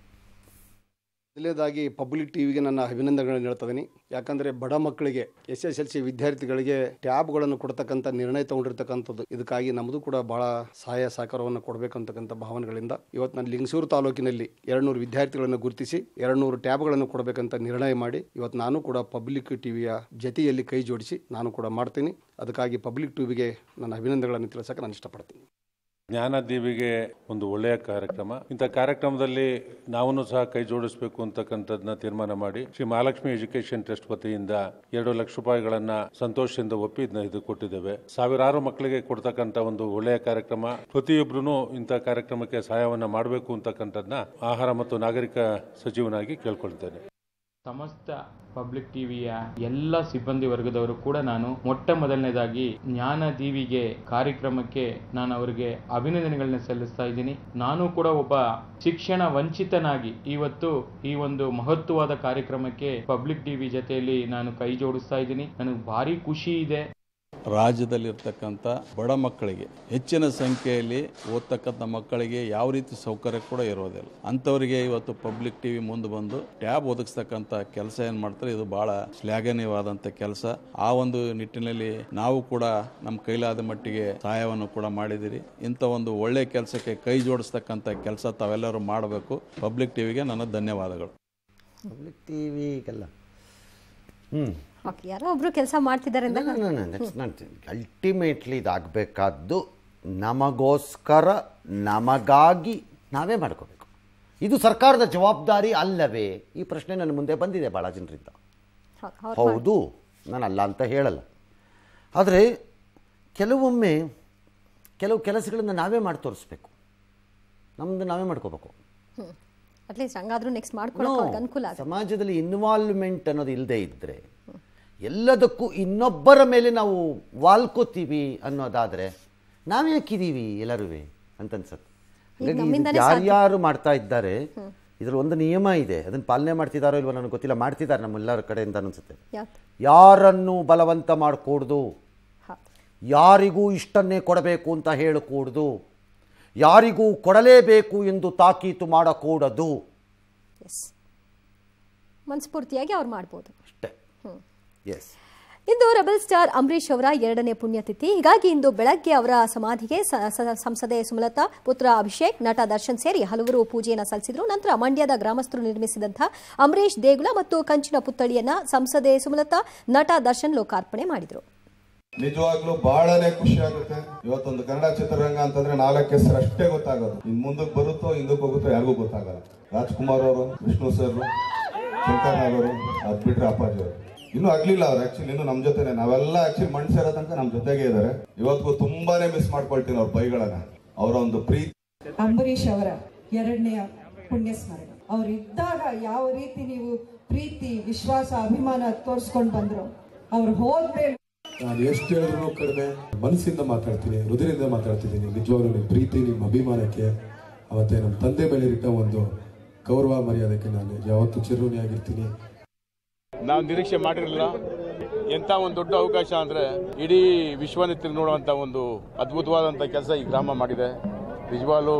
ಮೊದಲನೇದಾಗಿ ಪಬ್ಲಿಕ್ ಟಿವಿಗೆ ನನ್ನ ಅಭಿನಂದನೆಗಳನ್ನು ಹೇಳ್ತಾ ಇದ್ದೀನಿ ಯಾಕಂದರೆ ಬಡ ಮಕ್ಕಳಿಗೆ ಎಸ್ ಎಸ್ ಎಲ್ ಸಿ ವಿದ್ಯಾರ್ಥಿಗಳಿಗೆ ಟ್ಯಾಬ್ಗಳನ್ನು ಕೊಡ್ತಕ್ಕಂತ ನಿರ್ಣಯ ತಗೊಂಡಿರ್ತಕ್ಕಂಥದ್ದು ಇದಕ್ಕಾಗಿ ನಮ್ಮದು ಕೂಡ ಬಹಳ ಸಹಾಯ ಸಹಕಾರವನ್ನು ಕೊಡಬೇಕಂತಕ್ಕಂಥ ಭಾವನೆಗಳಿಂದ ಇವತ್ತು ನಾನು ಲಿಂಗಸೂರು ತಾಲೂಕಿನಲ್ಲಿ ಎರಡ್ನೂರು ವಿದ್ಯಾರ್ಥಿಗಳನ್ನು ಗುರುತಿಸಿ ಎರಡ್ನೂರು ಟ್ಯಾಬ್ಗಳನ್ನು ಕೊಡಬೇಕಂತ ನಿರ್ಣಯ ಮಾಡಿ ಇವತ್ತು ನಾನು ಕೂಡ ಪಬ್ಲಿಕ್ ಟಿವಿಯ ಜತೆಯಲ್ಲಿ ಕೈ ಜೋಡಿಸಿ ನಾನು ಕೂಡ ಮಾಡ್ತೀನಿ ಅದಕ್ಕಾಗಿ ಪಬ್ಲಿಕ್ ಟಿವಿಗೆ ನನ್ನ ಅಭಿನಂದನೆಗಳನ್ನು ತಿಳಿಸೋಕೆ ನಾನು ಇಷ್ಟಪಡ್ತೀನಿ ಜ್ಞಾನದೀವಿಗೆ ಒಂದು ಒಳ್ಳೆಯ ಕಾರ್ಯಕ್ರಮ ಇಂಥ ಕಾರ್ಯಕ್ರಮದಲ್ಲಿ ನಾವೂ ಸಹ ಕೈ ಜೋಡಿಸಬೇಕು ಅಂತಕ್ಕಂಥದ್ದನ್ನ ತೀರ್ಮಾನ ಮಾಡಿ ಶ್ರೀ ಮಹಾಲಕ್ಷ್ಮಿ ಎಜುಕೇಶನ್ ಟ್ರಸ್ಟ್ ವತಿಯಿಂದ ಎರಡು ಲಕ್ಷ ರೂಪಾಯಿಗಳನ್ನ ಸಂತೋಷದಿಂದ ಒಪ್ಪಿ ಇದು ಕೊಟ್ಟಿದ್ದೇವೆ ಸಾವಿರಾರು ಮಕ್ಕಳಿಗೆ ಕೊಡ್ತಕ್ಕಂಥ ಒಂದು ಒಳ್ಳೆಯ ಕಾರ್ಯಕ್ರಮ ಪ್ರತಿಯೊಬ್ಬರು ಇಂಥ ಕಾರ್ಯಕ್ರಮಕ್ಕೆ ಸಹಾಯವನ್ನ ಮಾಡಬೇಕು ಅಂತಕ್ಕಂಥದ್ದನ್ನ ಆಹಾರ ಮತ್ತು ನಾಗರಿಕ ಸಚಿವನಾಗಿ ಕೇಳ್ಕೊಳ್ತೇನೆ ಸಮಸ್ತ ಪಬ್ಲಿಕ್ ಟಿವಿಯ ಎಲ್ಲ ಸಿಬ್ಬಂದಿ ವರ್ಗದವರು ಕೂಡ ನಾನು ಮೊಟ್ಟ ಮೊದಲನೇದಾಗಿ ಜ್ಞಾನ ದೀವಿಗೆ ಕಾರ್ಯಕ್ರಮಕ್ಕೆ ನಾನು ಅವರಿಗೆ ಅಭಿನಂದನೆಗಳನ್ನ ಸಲ್ಲಿಸ್ತಾ ಇದ್ದೀನಿ ನಾನು ಕೂಡ ಒಬ್ಬ ಶಿಕ್ಷಣ ವಂಚಿತನಾಗಿ ಇವತ್ತು ಈ ಒಂದು ಮಹತ್ವವಾದ ಕಾರ್ಯಕ್ರಮಕ್ಕೆ ಪಬ್ಲಿಕ್ ಟಿವಿ ಜೊತೆಯಲ್ಲಿ ನಾನು ಕೈ ಜೋಡಿಸ್ತಾ ಇದ್ದೀನಿ ನನಗೆ ಭಾರಿ ಖುಷಿ ಇದೆ ರಾಜ್ಯದಲ್ಲಿರ್ತಕ್ಕಂಥ ಬಡ ಮಕ್ಕಳಿಗೆ ಹೆಚ್ಚಿನ ಸಂಖ್ಯೆಯಲ್ಲಿ ಓದ್ತಕ್ಕಂಥ ಮಕ್ಕಳಿಗೆ ಯಾವ ರೀತಿ ಸೌಕರ್ಯ ಕೂಡ ಇರೋದಿಲ್ಲ ಅಂಥವರಿಗೆ ಇವತ್ತು ಪಬ್ಲಿಕ್ ಟಿವಿ ಮುಂದೆ ಬಂದು ಟ್ಯಾಬ್ ಒದಗಿಸ್ತಕ್ಕಂಥ ಕೆಲಸ ಏನು ಮಾಡ್ತಾರೆ ಇದು ಬಹಳ ಶ್ಲಾಘನೀಯವಾದಂಥ ಕೆಲಸ ಆ ಒಂದು ನಿಟ್ಟಿನಲ್ಲಿ ನಾವು ಕೂಡ ನಮ್ಮ ಕೈಲಾದ ಮಟ್ಟಿಗೆ ಸಹಾಯವನ್ನು ಕೂಡ ಮಾಡಿದಿರಿ ಇಂಥ ಒಂದು ಒಳ್ಳೆಯ ಕೆಲಸಕ್ಕೆ ಕೈ ಜೋಡಿಸ್ತಕ್ಕಂಥ ಕೆಲಸ ತಾವೆಲ್ಲರೂ ಮಾಡಬೇಕು ಪಬ್ಲಿಕ್ ಟಿವಿಗೆ ನನ್ನ ಧನ್ಯವಾದಗಳು ಪಬ್ಲಿಕ್ ಟಿವಿಗೆಲ್ಲ ಹ್ಞೂ ಯಾರೋ ಒಬ್ರು ಕೆಲಸ ಮಾಡ್ತಿದ್ದಾರೆ ಅಲ್ಟಿಮೇಟ್ಲಿ ಇದಾಗಬೇಕಾದ್ದು ನಮಗೋಸ್ಕರ ನಮಗಾಗಿ ನಾವೇ ಮಾಡ್ಕೋಬೇಕು ಇದು ಸರ್ಕಾರದ ಜವಾಬ್ದಾರಿ ಅಲ್ಲವೇ ಈ ಪ್ರಶ್ನೆ ನನ್ನ ಮುಂದೆ ಬಂದಿದೆ ಭಾಳ ಜನರಿಂದ ಹೌದು ನಾನು ಅಲ್ಲ ಅಂತ ಹೇಳಲ್ಲ ಆದರೆ ಕೆಲವೊಮ್ಮೆ ಕೆಲವು ಕೆಲಸಗಳನ್ನು ನಾವೇ ಮಾಡಿ ತೋರಿಸ್ಬೇಕು ನಮ್ದು ನಾವೇ ಮಾಡ್ಕೋಬೇಕು ಅಟ್ಲೀಸ್ಟ್ ಹಂಗಾದ್ರೂ ನೆಕ್ಸ್ಟ್ ಮಾಡ್ಕೊಳ್ಳೋ ಅನುಕೂಲ ಸಮಾಜದಲ್ಲಿ ಇನ್ವಾಲ್ವ್ಮೆಂಟ್ ಅನ್ನೋದು ಇಲ್ಲದೆ ಇದ್ದರೆ ಎಲ್ಲದಕ್ಕೂ ಇನ್ನೊಬ್ಬರ ಮೇಲೆ ನಾವು ವಾಲ್ಕೋತೀವಿ ಅನ್ನೋದಾದರೆ ನಾವು ಯಾಕಿದ್ದೀವಿ ಎಲ್ಲರೂ ಅಂತ ಅನ್ಸತ್ತೆ ಯಾರ್ಯಾರು ಮಾಡ್ತಾ ಇದ್ದಾರೆ ಇದ್ರ ಒಂದು ನಿಯಮ ಇದೆ ಅದನ್ನು ಪಾಲನೆ ಮಾಡ್ತಿದ್ದಾರೋ ಇಲ್ವೋ ನನಗೆ ಗೊತ್ತಿಲ್ಲ ಮಾಡ್ತಿದ್ದಾರೆ ನಮ್ಮೆಲ್ಲರ ಕಡೆಯಿಂದ ಅನಿಸುತ್ತೆ ಯಾರನ್ನು ಬಲವಂತ ಮಾಡಿಕೊಡ್ದು ಯಾರಿಗೂ ಇಷ್ಟನ್ನೇ ಕೊಡಬೇಕು ಅಂತ ಹೇಳಕೂಡ್ದು ಯಾರಿಗೂ ಕೊಡಲೇಬೇಕು ಎಂದು ತಾಕೀತು ಮಾಡಕೂಡದು ಮನಸ್ಫೂರ್ತಿಯಾಗಿ ಅವ್ರು ಮಾಡ್ಬೋದು ಇಂದು ರೆಬಲ್ ಸ್ಟಾರ್ ಅಂಬರೀಶ್ ಅವರ ಎರಡನೇ ಪುಣ್ಯತಿಥಿ ಹೀಗಾಗಿ ಇಂದು ಬೆಳಗ್ಗೆ ಅವರ ಸಮಾಧಿಗೆ ಸಂಸದೆ ಸುಮಲತಾ ಪುತ್ರ ಅಭಿಷೇಕ್ ನಟ ದರ್ಶನ್ ಸೇರಿ ಹಲವರು ಪೂಜೆಯನ್ನು ಸಲ್ಲಿಸಿದರು ನಂತರ ಮಂಡ್ಯದ ಗ್ರಾಮಸ್ಥರು ನಿರ್ಮಿಸಿದಂತಹ ಅಂಬರೀಶ್ ದೇಗುಲ ಮತ್ತು ಕಂಚಿನ ಪುತ್ಥಳಿಯನ್ನ ಸಂಸದೆ ಸುಮಲತಾ ನಟ ದರ್ಶನ್ ಲೋಕಾರ್ಪಣೆ ಮಾಡಿದರು ನಿಜವಾಗ್ಲೂ ಬಹಳನೇ ಖುಷಿ ಆಗುತ್ತೆ ಇವತ್ತೊಂದು ಕನ್ನಡ ಚಿತ್ರರಂಗ ಅಂತಂದ್ರೆ ನಾಲ್ಕು ಹೆಸರು ಅಷ್ಟೇ ಗೊತ್ತಾಗೋದು ಇನ್ ಮುಂದಕ್ಕೆ ಬರುತ್ತೋ ಹಿಂದಕ್ಕೆ ಹೋಗುತ್ತೋ ಯಾರಿಗೂ ಗೊತ್ತಾಗಲ್ಲ ರಾಜ್ಕುಮಾರ್ ಅವರು ವಿಷ್ಣು ಸರ್ ಶಂಕರ್ ಅವರು ಅದ್ ಅಪ್ಪಾಜಿ ಅವರು ಇನ್ನು ಆಗ್ಲಿಲ್ಲ ಅವ್ರು ಆ್ಯಕ್ಚುಲಿ ಇನ್ನು ನಮ್ ಜೊತೆನೆ ನಾವೆಲ್ಲ ಆ್ಯಕ್ಚುಲಿ ಮಣ್ಣು ಸೇರೋ ತನಕ ನಮ್ಮ ಜೊತೆಗೆ ಇದಾರೆ ಇವತ್ತು ತುಂಬಾನೇ ಮಿಸ್ ಮಾಡ್ಕೊಳ್ತೀನಿ ಅವ್ರ ಬೈಗಳನ್ನ ಅವರ ಒಂದು ಪ್ರೀತಿ ಅಂಬರೀಶ್ ಅವರ ಎರಡನೆಯ ಪುಣ್ಯ ಸ್ಮರಣ ಇದ್ದಾಗ ಯಾವ ರೀತಿ ನೀವು ಪ್ರೀತಿ ವಿಶ್ವಾಸ ಅಭಿಮಾನ ತೋರಿಸ್ಕೊಂಡು ಬಂದ್ರು ಅವ್ರು ಹೋದ್ಮೇಲೆ ನಾನು ಎಷ್ಟು ಹೇಳಿದ್ರು ಕಡಿಮೆ ಮನಸ್ಸಿಂದ ಮಾತಾಡ್ತೀನಿ ಹೃದಯದಿಂದ ಮಾತಾಡ್ತಿದ್ದೀನಿ ನಿಜವಾಗ್ಲೂ ನಿಮ್ಮ ಪ್ರೀತಿ ನಿಮ್ಮ ಅಭಿಮಾನಕ್ಕೆ ಅವತ್ತೇ ನಮ್ಮ ತಂದೆ ಮೇಲೆ ಇಟ್ಟ ಒಂದು ಗೌರವ ಮರ್ಯಾದಕ್ಕೆ ನಾನು ಯಾವತ್ತೂ ಆಗಿರ್ತೀನಿ ನಾವು ನಿರೀಕ್ಷೆ ಮಾಡಿರಲಿಲ್ಲ ಎಂಥ ಒಂದು ದೊಡ್ಡ ಅವಕಾಶ ಅಂದರೆ ಇಡೀ ವಿಶ್ವನೇ ತಿರುಗಿ ನೋಡುವಂಥ ಒಂದು ಅದ್ಭುತವಾದಂಥ ಕೆಲಸ ಈ ಗ್ರಾಮ ಮಾಡಿದೆ ನಿಜವಾಗಲೂ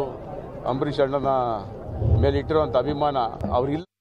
ಅಂಬರೀಷ್ ಅಣ್ಣನ ಮೇಲೆ ಇಟ್ಟಿರುವಂತ ಅಭಿಮಾನ ಅವ್ರಿಗಿಲ್ಲ